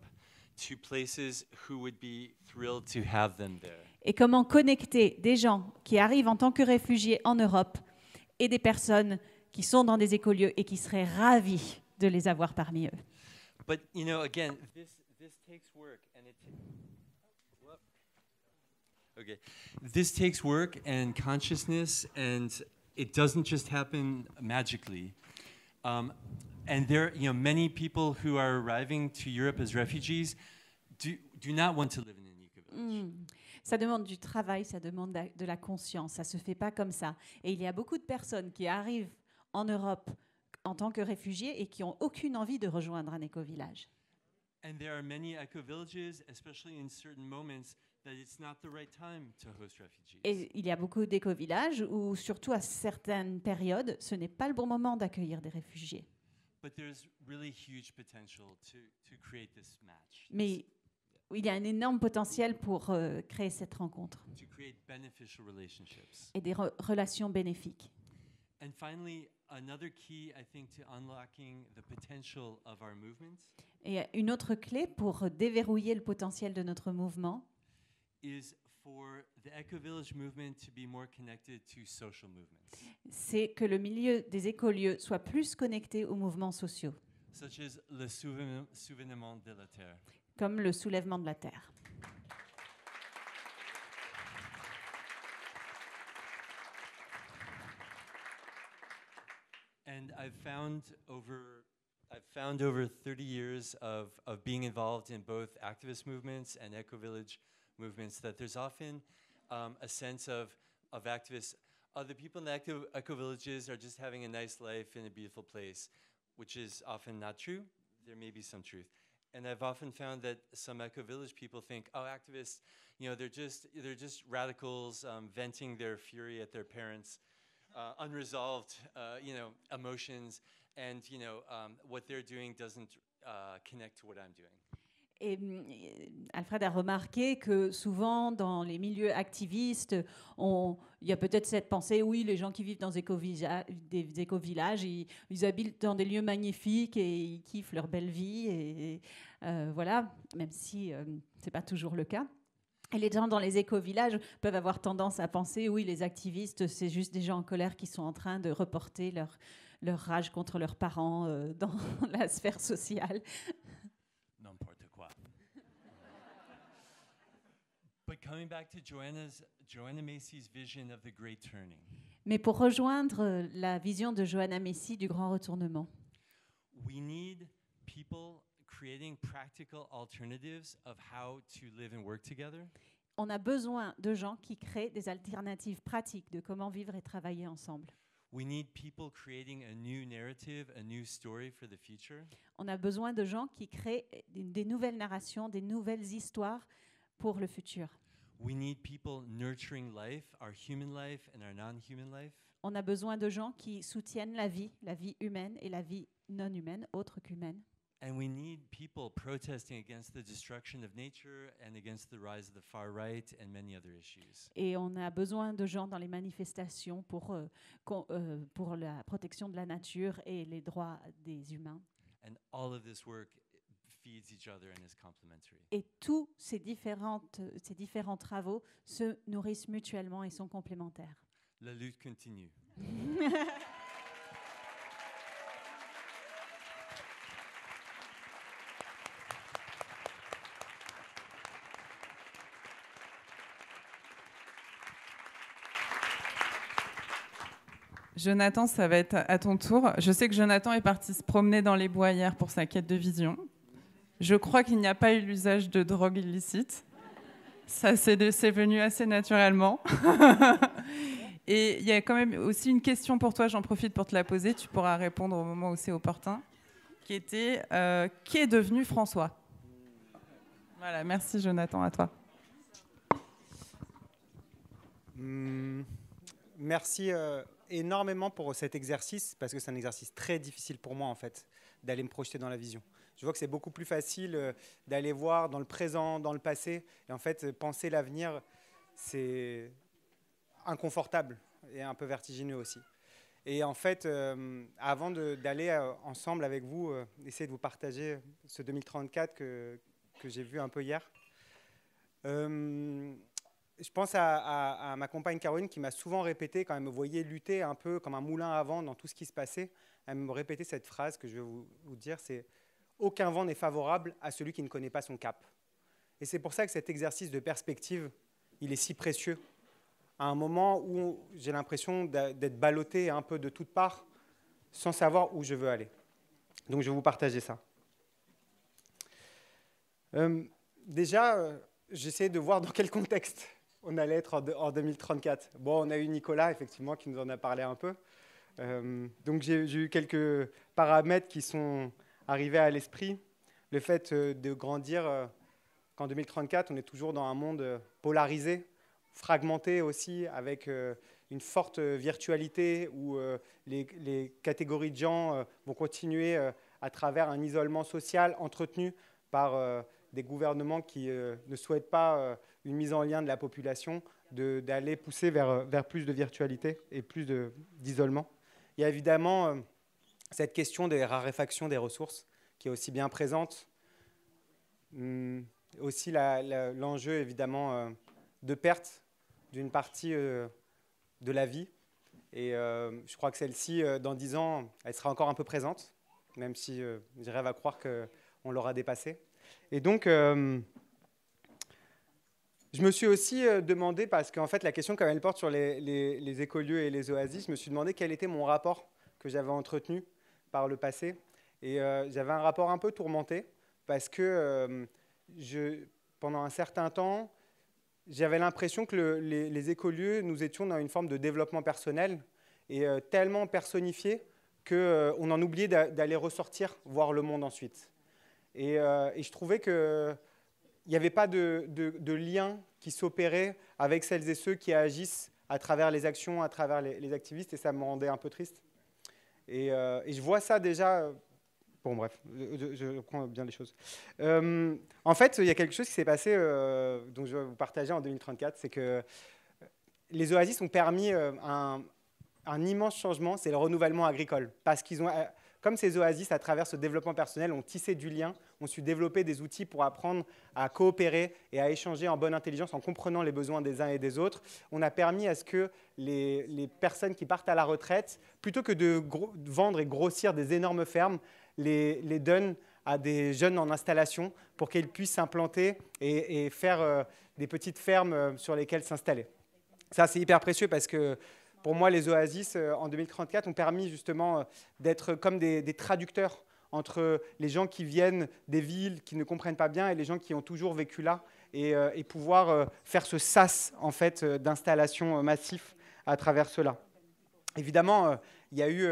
to places who would be thrilled to have them there.
Et comment connecter des gens qui arrivent en tant que réfugiés en Europe et des personnes qui sont dans des écolieux et qui seraient ravis de les avoir parmi eux.
But you know again this this takes work and it Okay. This takes work and consciousness and it doesn't just happen magically. Um, and there, you know, many people who are arriving to Europe as refugees do, not want to live
in hmm. Ça demande du travail, ça demande de la conscience, ça se fait pas comme ça. Et il y a beaucoup de personnes qui arrivent en Europe en tant que réfugiés et qui ont aucune envie de rejoindre un écovillage.
And there are many especially in certain moments, that it's not the right time to host refugees.
Et il y a beaucoup déco où, surtout à certaines périodes, ce n'est pas le bon moment d'accueillir des réfugiés. Mais il y a un énorme potentiel pour euh, créer cette rencontre et des relations bénéfiques. et une autre clé pour déverrouiller le potentiel de notre mouvement
est for the éco-village movement to be more connected to social movements.
C'est que le milieu des écolieux soit plus connecté aux mouvements sociaux.
Such as le souvenement de la terre.
Comme le soulèvement de la terre.
And I've found over I've found over 30 years of, of being involved in both activist movements and Eco Village movements that there's often um, a sense of, of activists. other people in the eco villages are just having a nice life in a beautiful place, which is often not true. There may be some truth. And I've often found that some eco village people think, oh, activists, you know, they're just, they're just radicals um, venting their fury at their parents, uh, unresolved, uh, you know, emotions. And, you know, um, what they're doing doesn't uh, connect to what I'm doing.
Et, euh, Alfred a remarqué que souvent dans les milieux activistes, on, il y a peut-être cette pensée, oui, les gens qui vivent dans des éco-villages, ils, habitent dans des lieux magnifiques et ils kiffent leur belle vie. Et, euh, voilà, même si euh, c'est ce n'est pas toujours le cas. Et les gens dans les éco-villages peuvent avoir tendance à penser, oui, les activistes, c'est juste des gens en colère qui sont en train de reporter leur, leur rage contre leurs parents dans la sphère sociale. Mais pour rejoindre euh, la vision de Johanna Messi du grand retournement, on a besoin de gens qui créent des alternatives pratiques de comment vivre et travailler ensemble.
On
a besoin de gens qui créent des nouvelles narrations, des nouvelles histoires pour le futur.
We need people nurturing life, our human life and our non-human life.
On a besoin de gens qui soutiennent la vie, la vie humaine et la vie non humaine, autre qu'humaine.
And we need people protesting against the destruction of nature and against the rise of the far right and many other issues.
Et on a besoin de gens dans les manifestations pour euh, euh pour la protection de la nature et les droits des humains.
And all of this work et
tous ces, différentes, ces différents travaux se nourrissent mutuellement et sont complémentaires.
La lutte continue.
Jonathan, ça va être à ton tour. Je sais que Jonathan est parti se promener dans les bois hier pour sa quête de vision. Je crois qu'il n'y a pas eu l'usage de drogue illicite. Ça, c'est venu assez naturellement. Et il y a quand même aussi une question pour toi, j'en profite pour te la poser, tu pourras répondre au moment où c'est opportun, qui était euh, qui est devenu François
Voilà, merci Jonathan, à toi. Hmm, merci euh, énormément pour cet exercice, parce que c'est un exercice très difficile pour moi, en fait, d'aller me projeter dans la vision je vois que c'est beaucoup plus facile euh, d'aller voir dans le présent, dans le passé. Et en fait, euh, penser l'avenir, c'est inconfortable et un peu vertigineux aussi. Et en fait, euh, avant d'aller ensemble avec vous, essayer de vous partager ce 2034 que, que j'ai vu un peu hier, je pense à, ma compagne Caroline qui m'a souvent répété, quand elle me voyait lutter un peu comme un moulin à vent dans tout ce qui se passait, elle me répétait cette phrase que je vais vous, vous dire, c'est aucun vent n'est favorable à celui qui ne connaît pas son cap. Et c'est pour ça que cet exercice de perspective, il est si précieux. À un moment où j'ai l'impression d'être ballotté un peu de toutes parts, sans savoir où je veux aller. Donc je vais vous partager ça. Euh, déjà, euh, j'essayais de voir dans quel contexte on allait être en, 2034. Bon, on a eu Nicolas, effectivement, qui nous en a parlé un peu. Euh, donc j'ai eu quelques paramètres qui sont arriver à l'esprit le fait euh, de grandir, euh, qu'en 2034, on est toujours dans un monde euh, polarisé, fragmenté aussi, avec une forte virtualité où les, catégories de gens vont continuer à travers un isolement social entretenu par des gouvernements qui ne souhaitent pas une mise en lien de la population, d'aller pousser vers, vers, plus de virtualité et plus d'isolement. Il y a évidemment cette question des raréfactions des ressources qui est aussi bien présente. Hmm, aussi l'enjeu évidemment euh, de perte d'une partie euh, de la vie. Et euh, je crois que celle-ci, dans dix ans, elle sera encore un peu présente, même si je rêve à croire qu'on l'aura dépassée. Et donc, je me suis aussi demandé, parce qu'en fait la question quand elle porte sur les, les écolieux et les oasis, je me suis demandé quel était mon rapport que j'avais entretenu par le passé. Et euh, j'avais un rapport un peu tourmenté parce que euh, je, pendant un certain temps, j'avais l'impression que les, les, écolieux, nous étions dans une forme de développement personnel et euh, tellement personnifié qu'on en oubliait d'aller ressortir, voir le monde ensuite. Et, je trouvais qu'il n'y avait pas de, lien qui s'opérait avec celles et ceux qui agissent à travers les actions, à travers les activistes, et ça me rendait un peu triste. Euh, et, je vois ça déjà. Bon, bref, je, je bien les choses. Euh, en fait, il y a quelque chose qui s'est passé, euh, dont je vais vous partager en 2034, c'est que les oasis ont permis un, un immense changement, c'est le renouvellement agricole, parce qu'ils ont comme ces oasis, à travers ce développement personnel, ont tissé du lien, ont su développer des outils pour apprendre à coopérer et à échanger en bonne intelligence en comprenant les besoins des uns et des autres. On a permis à ce que les, personnes qui partent à la retraite, plutôt que de, vendre et grossir des énormes fermes, les, donnent à des jeunes en installation pour qu'ils puissent s'implanter et, faire euh, des petites fermes euh, sur lesquelles s'installer. Ça, c'est hyper précieux parce que pour moi, les oasis, euh, en 2034, ont permis justement euh, d'être comme des, traducteurs entre les gens qui viennent des villes, qui ne comprennent pas bien, et les gens qui ont toujours vécu là, et, euh, pouvoir faire ce sas en fait d'installation à travers cela. Évidemment, il y a eu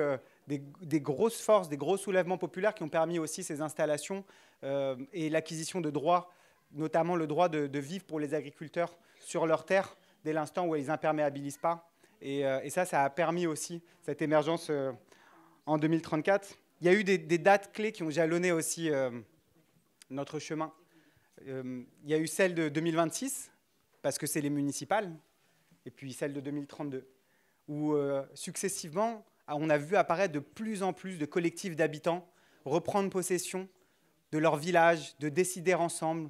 des, grosses forces, des gros soulèvements populaires qui ont permis aussi ces installations et l'acquisition de droits, notamment le droit de, vivre pour les agriculteurs sur leurs terres dès l'instant où ils n'imperméabilisent pas euh, et, ça, ça a permis aussi cette émergence euh, en 2034. Il y a eu des dates clés qui ont jalonné aussi euh, notre chemin. Il y a eu celle de 2026, parce que c'est les municipales, et puis celle de 2032, où successivement, ah, on a vu apparaître de plus en plus de collectifs d'habitants reprendre possession de leur village, de décider ensemble.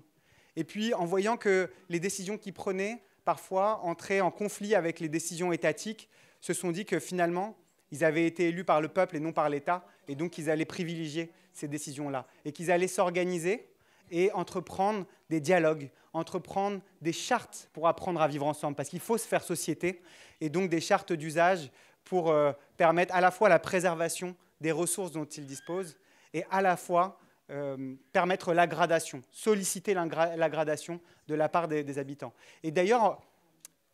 Et puis en voyant que les décisions qu'ils prenaient parfois entrés en conflit avec les décisions étatiques, se sont dit que finalement, ils avaient été élus par le peuple et non par l'État, et donc ils allaient privilégier ces décisions-là, et qu'ils allaient s'organiser et entreprendre des dialogues, entreprendre des chartes pour apprendre à vivre ensemble, parce qu'il faut se faire société, et donc des chartes d'usage pour euh, permettre à la fois la préservation des ressources dont ils disposent, et à la fois euh, permettre la gradation, solliciter la, gradation de la part des, habitants. Et d'ailleurs,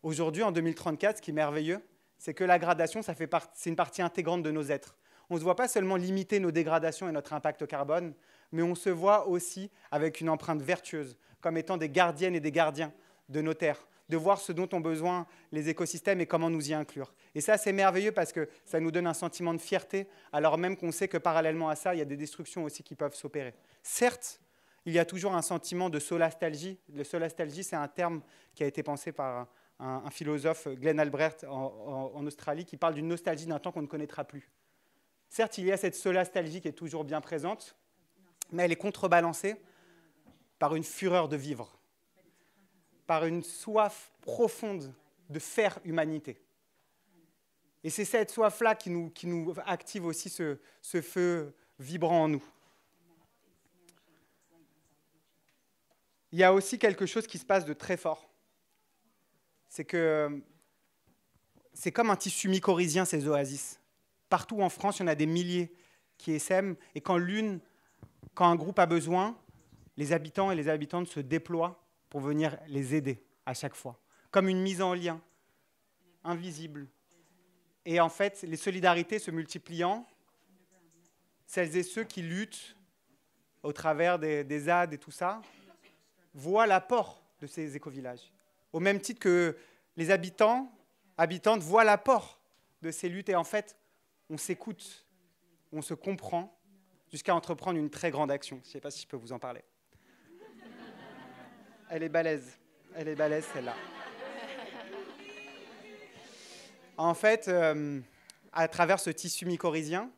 aujourd'hui, en 2034, ce qui est merveilleux, c'est que la gradation, c'est une partie intégrante de nos êtres. On ne se voit pas seulement limiter nos dégradations et notre impact carbone, mais on se voit aussi avec une empreinte vertueuse, comme étant des gardiennes et des gardiens de nos terres de voir ce dont ont besoin les écosystèmes et comment nous y inclure. Et ça, c'est merveilleux parce que ça nous donne un sentiment de fierté, alors même qu'on sait que parallèlement à ça, il y a des destructions aussi qui peuvent s'opérer. Certes, il y a toujours un sentiment de solastalgie. Le solastalgie, c'est un terme qui a été pensé par un, philosophe, Glenn Albrecht, en Australie, qui parle d'une nostalgie d'un temps qu'on ne connaîtra plus. Certes, il y a cette solastalgie qui est toujours bien présente, mais elle est contrebalancée par une fureur de vivre par une soif profonde de faire humanité. Et c'est cette soif-là qui nous, active aussi ce, ce feu vibrant en nous. Il y a aussi quelque chose qui se passe de très fort. C'est que c'est comme un tissu mycorhizien, ces oasis. Partout en France, il y en a des milliers qui essaiment. Et quand l'une, quand un groupe a besoin, les habitants et les habitantes se déploient pour venir les aider à chaque fois, comme une mise en lien invisible. Et en fait, les solidarités se multipliant, celles et ceux qui luttent au travers des, ad et tout ça, voient l'apport de ces écovillages. Au même titre que les habitants, habitantes voient l'apport de ces luttes. Et en fait, on s'écoute, on se comprend, jusqu'à entreprendre une très grande action. Je ne sais pas si je peux vous en parler. Elle est balèze. Elle est balèze, celle-là. En fait, euh, à travers ce tissu mycorhizien,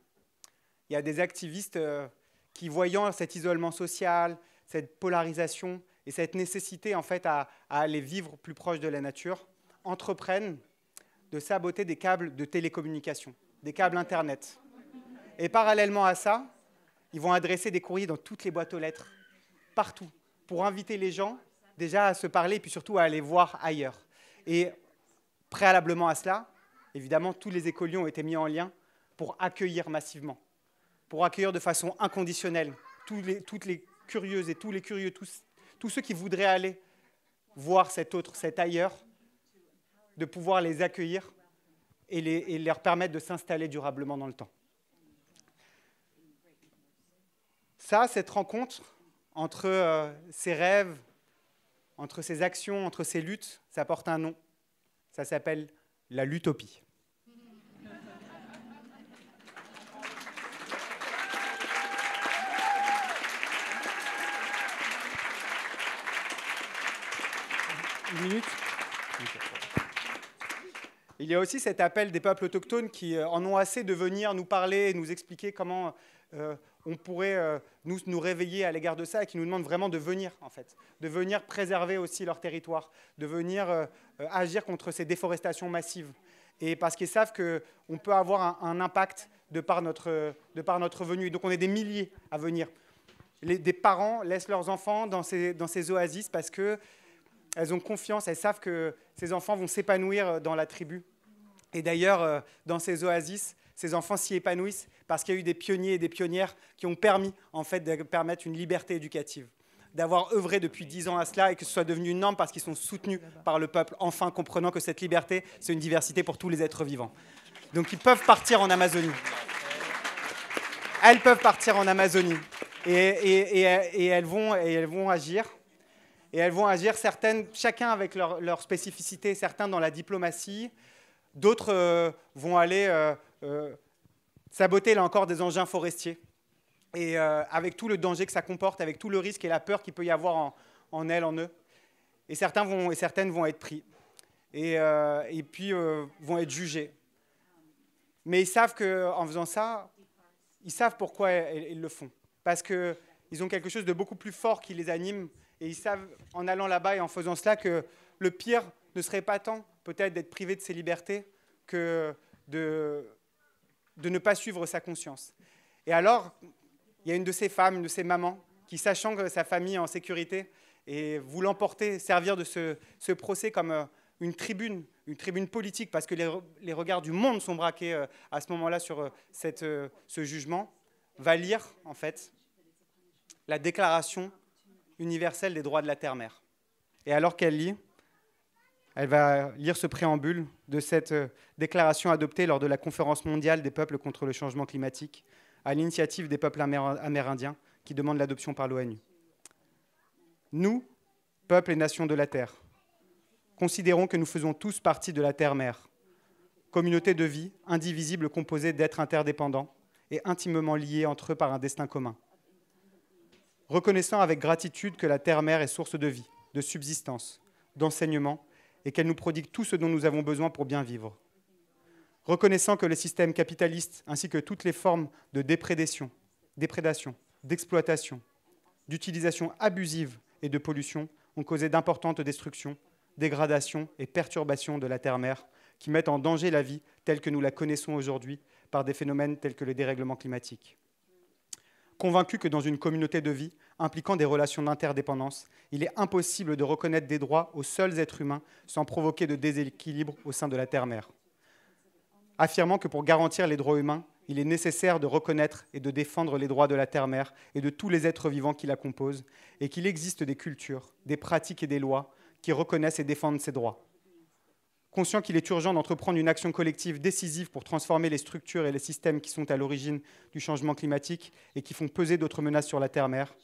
il y a des activistes euh, qui, voyant cet isolement social, cette polarisation et cette nécessité en fait à, à aller vivre plus proche de la nature, entreprennent de saboter des câbles de télécommunication, des câbles Internet. Et parallèlement à ça, ils vont adresser des courriers dans toutes les boîtes aux lettres, partout, pour inviter les gens déjà à se parler puis surtout à aller voir ailleurs. Et préalablement à cela, évidemment, tous les écoliers ont été mis en lien pour accueillir massivement, pour accueillir de façon inconditionnelle toutes les curieuses et tous les curieux, tous, ceux qui voudraient aller voir cet autre, cet ailleurs, de pouvoir les accueillir et, leur permettre de s'installer durablement dans le temps. Ça, cette rencontre entre euh, ces rêves, entre ces actions, entre ces luttes, ça porte un nom. Ça s'appelle la lutopie. Une minute il y a aussi cet appel des peuples autochtones qui euh, en ont assez de venir nous parler, nous expliquer comment euh, on pourrait euh, nous, réveiller à l'égard de ça et qui nous demandent vraiment de venir, en fait, de venir préserver aussi leur territoire, de venir euh, euh, agir contre ces déforestations massives. Et parce qu'ils savent qu'on peut avoir un, impact de par, notre, de venue. donc on est des milliers à venir. Les, des parents laissent leurs enfants dans ces, dans ces oasis parce qu'elles ont confiance, elles savent que ces enfants vont s'épanouir dans la tribu. Et d'ailleurs, dans ces oasis, ces enfants s'y épanouissent parce qu'il y a eu des pionniers et des pionnières qui ont permis en fait de permettre une liberté éducative d'avoir œuvré depuis dix ans à cela et que ce soit devenu une norme parce qu'ils sont soutenus par le peuple, enfin comprenant que cette liberté, c'est une diversité pour tous les êtres vivants. Donc ils peuvent partir en Amazonie. Elles peuvent partir en Amazonie. Et, et, et, et elles, vont, agir et elles vont agir certaines, chacun avec leur, leur spécificité, certains dans la diplomatie, d'autres euh, vont aller euh, euh, saboter là encore des engins forestiers. Et euh, avec tout le danger que ça comporte, avec tout le risque et la peur qu'il peut y avoir en, en elles, en eux. Et, certains vont, et certaines vont être pris. Et, euh, puis vont être jugés. Mais ils savent qu'en faisant ça, ils savent pourquoi ils le font. Parce qu'ils ont quelque chose de beaucoup plus fort qui les anime. Et ils savent, en allant là-bas et en faisant cela, que le pire ne serait pas tant peut-être d'être privé de ses libertés que de de ne pas suivre sa conscience. Et alors, il y a une de ces femmes, une de ces mamans, qui, sachant que sa famille est en sécurité et voulant porter, servir de ce, procès comme euh, une tribune, une tribune politique, parce que les, regards du monde sont braqués euh, à ce moment-là sur euh, ce jugement, va lire, en fait, la Déclaration universelle des droits de la Terre-Mère. Et alors qu'elle lit, elle va lire ce préambule de cette euh, déclaration adoptée lors de la conférence mondiale des peuples contre le changement climatique, à l'initiative des peuples amérindiens qui demandent l'adoption par l'ONU. Nous, peuples et nations de la Terre, considérons que nous faisons tous partie de la Terre-Mère, communauté de vie indivisible composée d'êtres interdépendants et intimement liés entre eux par un destin commun. Reconnaissant avec gratitude que la Terre-Mère est source de vie, de subsistance, d'enseignement et qu'elle nous prodigue tout ce dont nous avons besoin pour bien vivre. Reconnaissant que les systèmes capitalistes ainsi que toutes les formes de déprédation, d'exploitation, d'utilisation abusive et de pollution ont causé d'importantes destructions, dégradations et perturbations de la terre mer qui mettent en danger la vie telle que nous la connaissons aujourd'hui par des phénomènes tels que le dérèglement climatique convaincu que dans une communauté de vie impliquant des relations d'interdépendance, il est impossible de reconnaître des droits aux seuls êtres humains sans provoquer de déséquilibre au sein de la Terre-Mère. Affirmant que pour garantir les droits humains, il est nécessaire de reconnaître et de défendre les droits de la Terre-Mère et de tous les êtres vivants qui la composent, et qu'il existe des cultures, des pratiques et des lois qui reconnaissent et défendent ces droits. Conscient qu'il est urgent d'entreprendre une action collective décisive pour transformer les structures et les systèmes qui sont à l'origine du changement climatique et qui font peser d'autres menaces sur la terre mer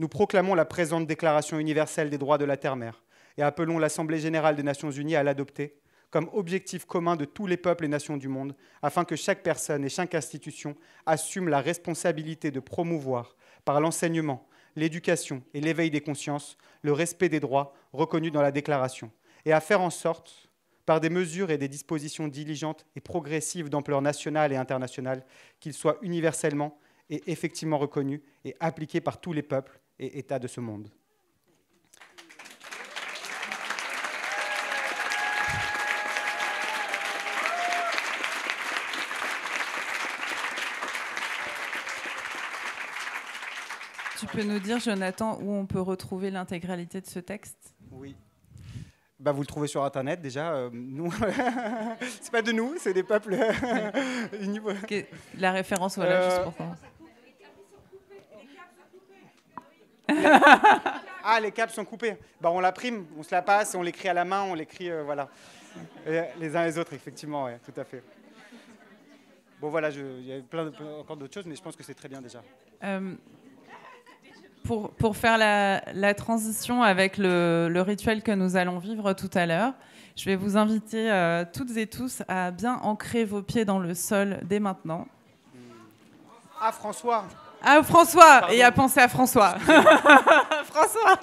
nous proclamons la présente Déclaration universelle des droits de la terre mer et appelons l'Assemblée générale des Nations unies à l'adopter comme objectif commun de tous les peuples et nations du monde, afin que chaque personne et chaque institution assume la responsabilité de promouvoir, par l'enseignement, l'éducation et l'éveil des consciences, le respect des droits reconnus dans la Déclaration et à faire en sorte, par des mesures et des dispositions diligentes et progressives d'ampleur nationale et internationale, qu'ils soient universellement et effectivement reconnus et appliqués par tous les peuples et États de ce monde.
Tu peux nous dire, Jonathan, où on peut retrouver l'intégralité de ce texte
Oui, bah, vous le trouvez sur Internet déjà. Euh, nous, c'est pas de nous, c'est des peuples. la référence, voilà, juste pour ça. ah, les câbles sont coupés. Bah, on la prime, on se la passe, on l'écrit à la main, on l'écrit, euh, voilà. Euh, les uns les autres, effectivement, tout à fait. Bon, voilà, il y a plein, plein encore d'autres choses, mais je pense que c'est très bien déjà
pour, faire la, transition avec le, rituel que nous allons vivre tout à l'heure, je vais vous inviter euh, toutes et tous à bien ancrer vos pieds dans le sol dès maintenant.
À ah, François À ah, François Et à penser à François François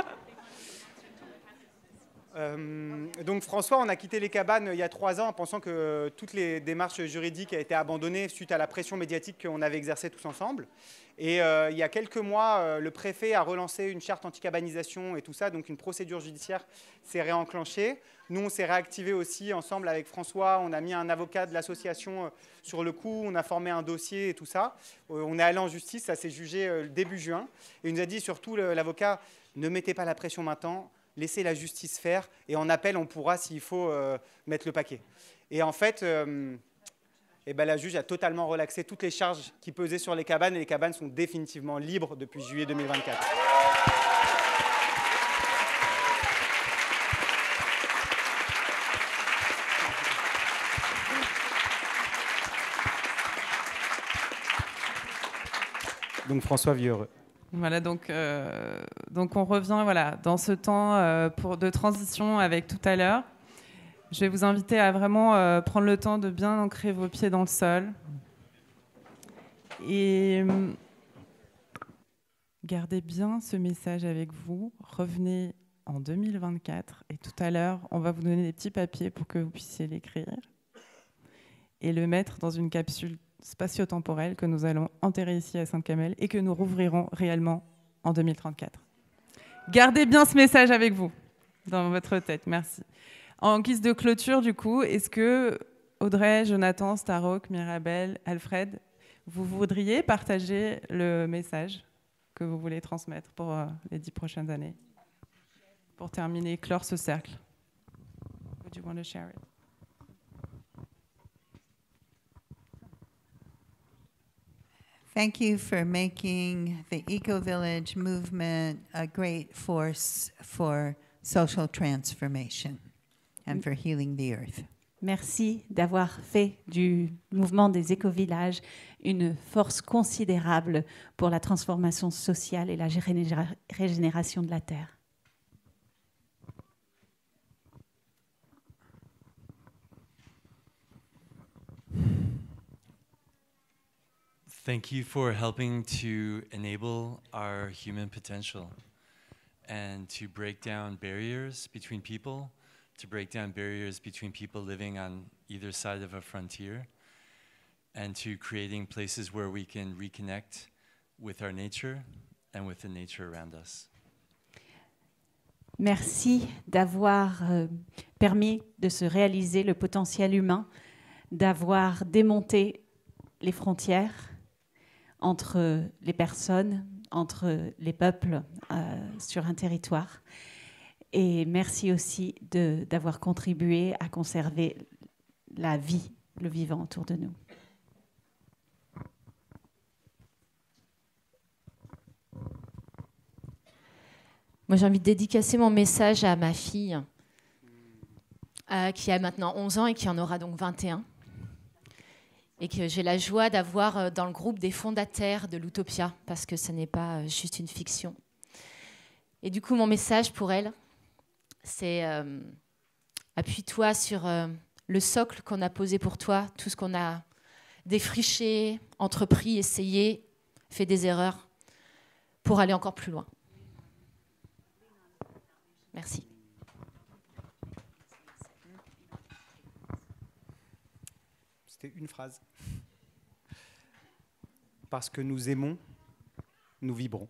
euh, donc François, on a quitté les cabanes il y a trois ans en pensant que toutes les démarches juridiques avaient été abandonnées suite à la pression médiatique qu'on avait exercée tous ensemble. Et euh, il y a quelques mois, euh, le préfet a relancé une charte anti et tout ça, donc une procédure judiciaire s'est réenclenchée. Nous, on s'est réactivés aussi ensemble avec François, on a mis un avocat de l'association sur le coup, on a formé un dossier et tout ça. on est allé en justice, ça s'est jugé début juin. Et il nous a dit surtout, l'avocat, ne mettez pas la pression maintenant, Laisser la justice faire, et en appel, on pourra, s'il faut, euh, mettre le paquet. Et en fait, euh, eh ben, la juge a totalement relaxé toutes les charges qui pesaient sur les cabanes, et les cabanes sont définitivement libres depuis juillet 2024. Donc François Vieureux.
Voilà, donc, euh, donc on revient voilà, dans ce temps euh, pour, de transition avec tout à l'heure. Je vais vous inviter à vraiment euh, prendre le temps de bien ancrer vos pieds dans le sol. Et hum, gardez bien ce message avec vous. Revenez en 2024 et tout à l'heure, on va vous donner des petits papiers pour que vous puissiez l'écrire et le mettre dans une capsule spatio temporel que nous allons enterrer ici à Sainte-Camelle et que nous rouvrirons réellement en 2034. Gardez bien ce message avec vous dans votre tête. Merci. En guise de clôture, du coup, est-ce que Audrey, Jonathan, Starok, Mirabel, Alfred, vous voudriez partager le message que vous voulez transmettre pour euh, les dix prochaines années Pour terminer, clore ce cercle.
Thank you for making the Eco Village movement a great force for social transformation and for healing the earth.
Merci d'avoir fait du mouvement des écovillages une force considérable pour la transformation sociale et la régénération de la Terre.
Thank you for helping to enable our human potential and to break down barriers between people, to break down barriers between people living on either side of a frontier, and to creating places where we can reconnect with our nature and with the nature around us.
Merci d'avoir euh, permis de se réaliser le potentiel humain, d'avoir démonté les frontières entre les personnes, entre les peuples euh, sur un territoire. Et merci aussi d'avoir contribué à conserver la vie, le vivant autour de nous.
Moi, j'ai envie de dédicacer mon message à ma fille, euh, qui a maintenant 11 ans et qui en aura donc 21 et que j'ai la joie d'avoir euh, dans le groupe des fondateurs de l'Utopia, parce que ce n'est pas euh, juste une fiction. Et du coup, mon message pour elle, c'est euh, appuie-toi sur le socle qu'on a posé pour toi, tout ce qu'on a défriché, entrepris, essayé, fait des erreurs, pour aller encore plus loin.
Merci. C'était une phrase. Parce que nous aimons, nous vibrons.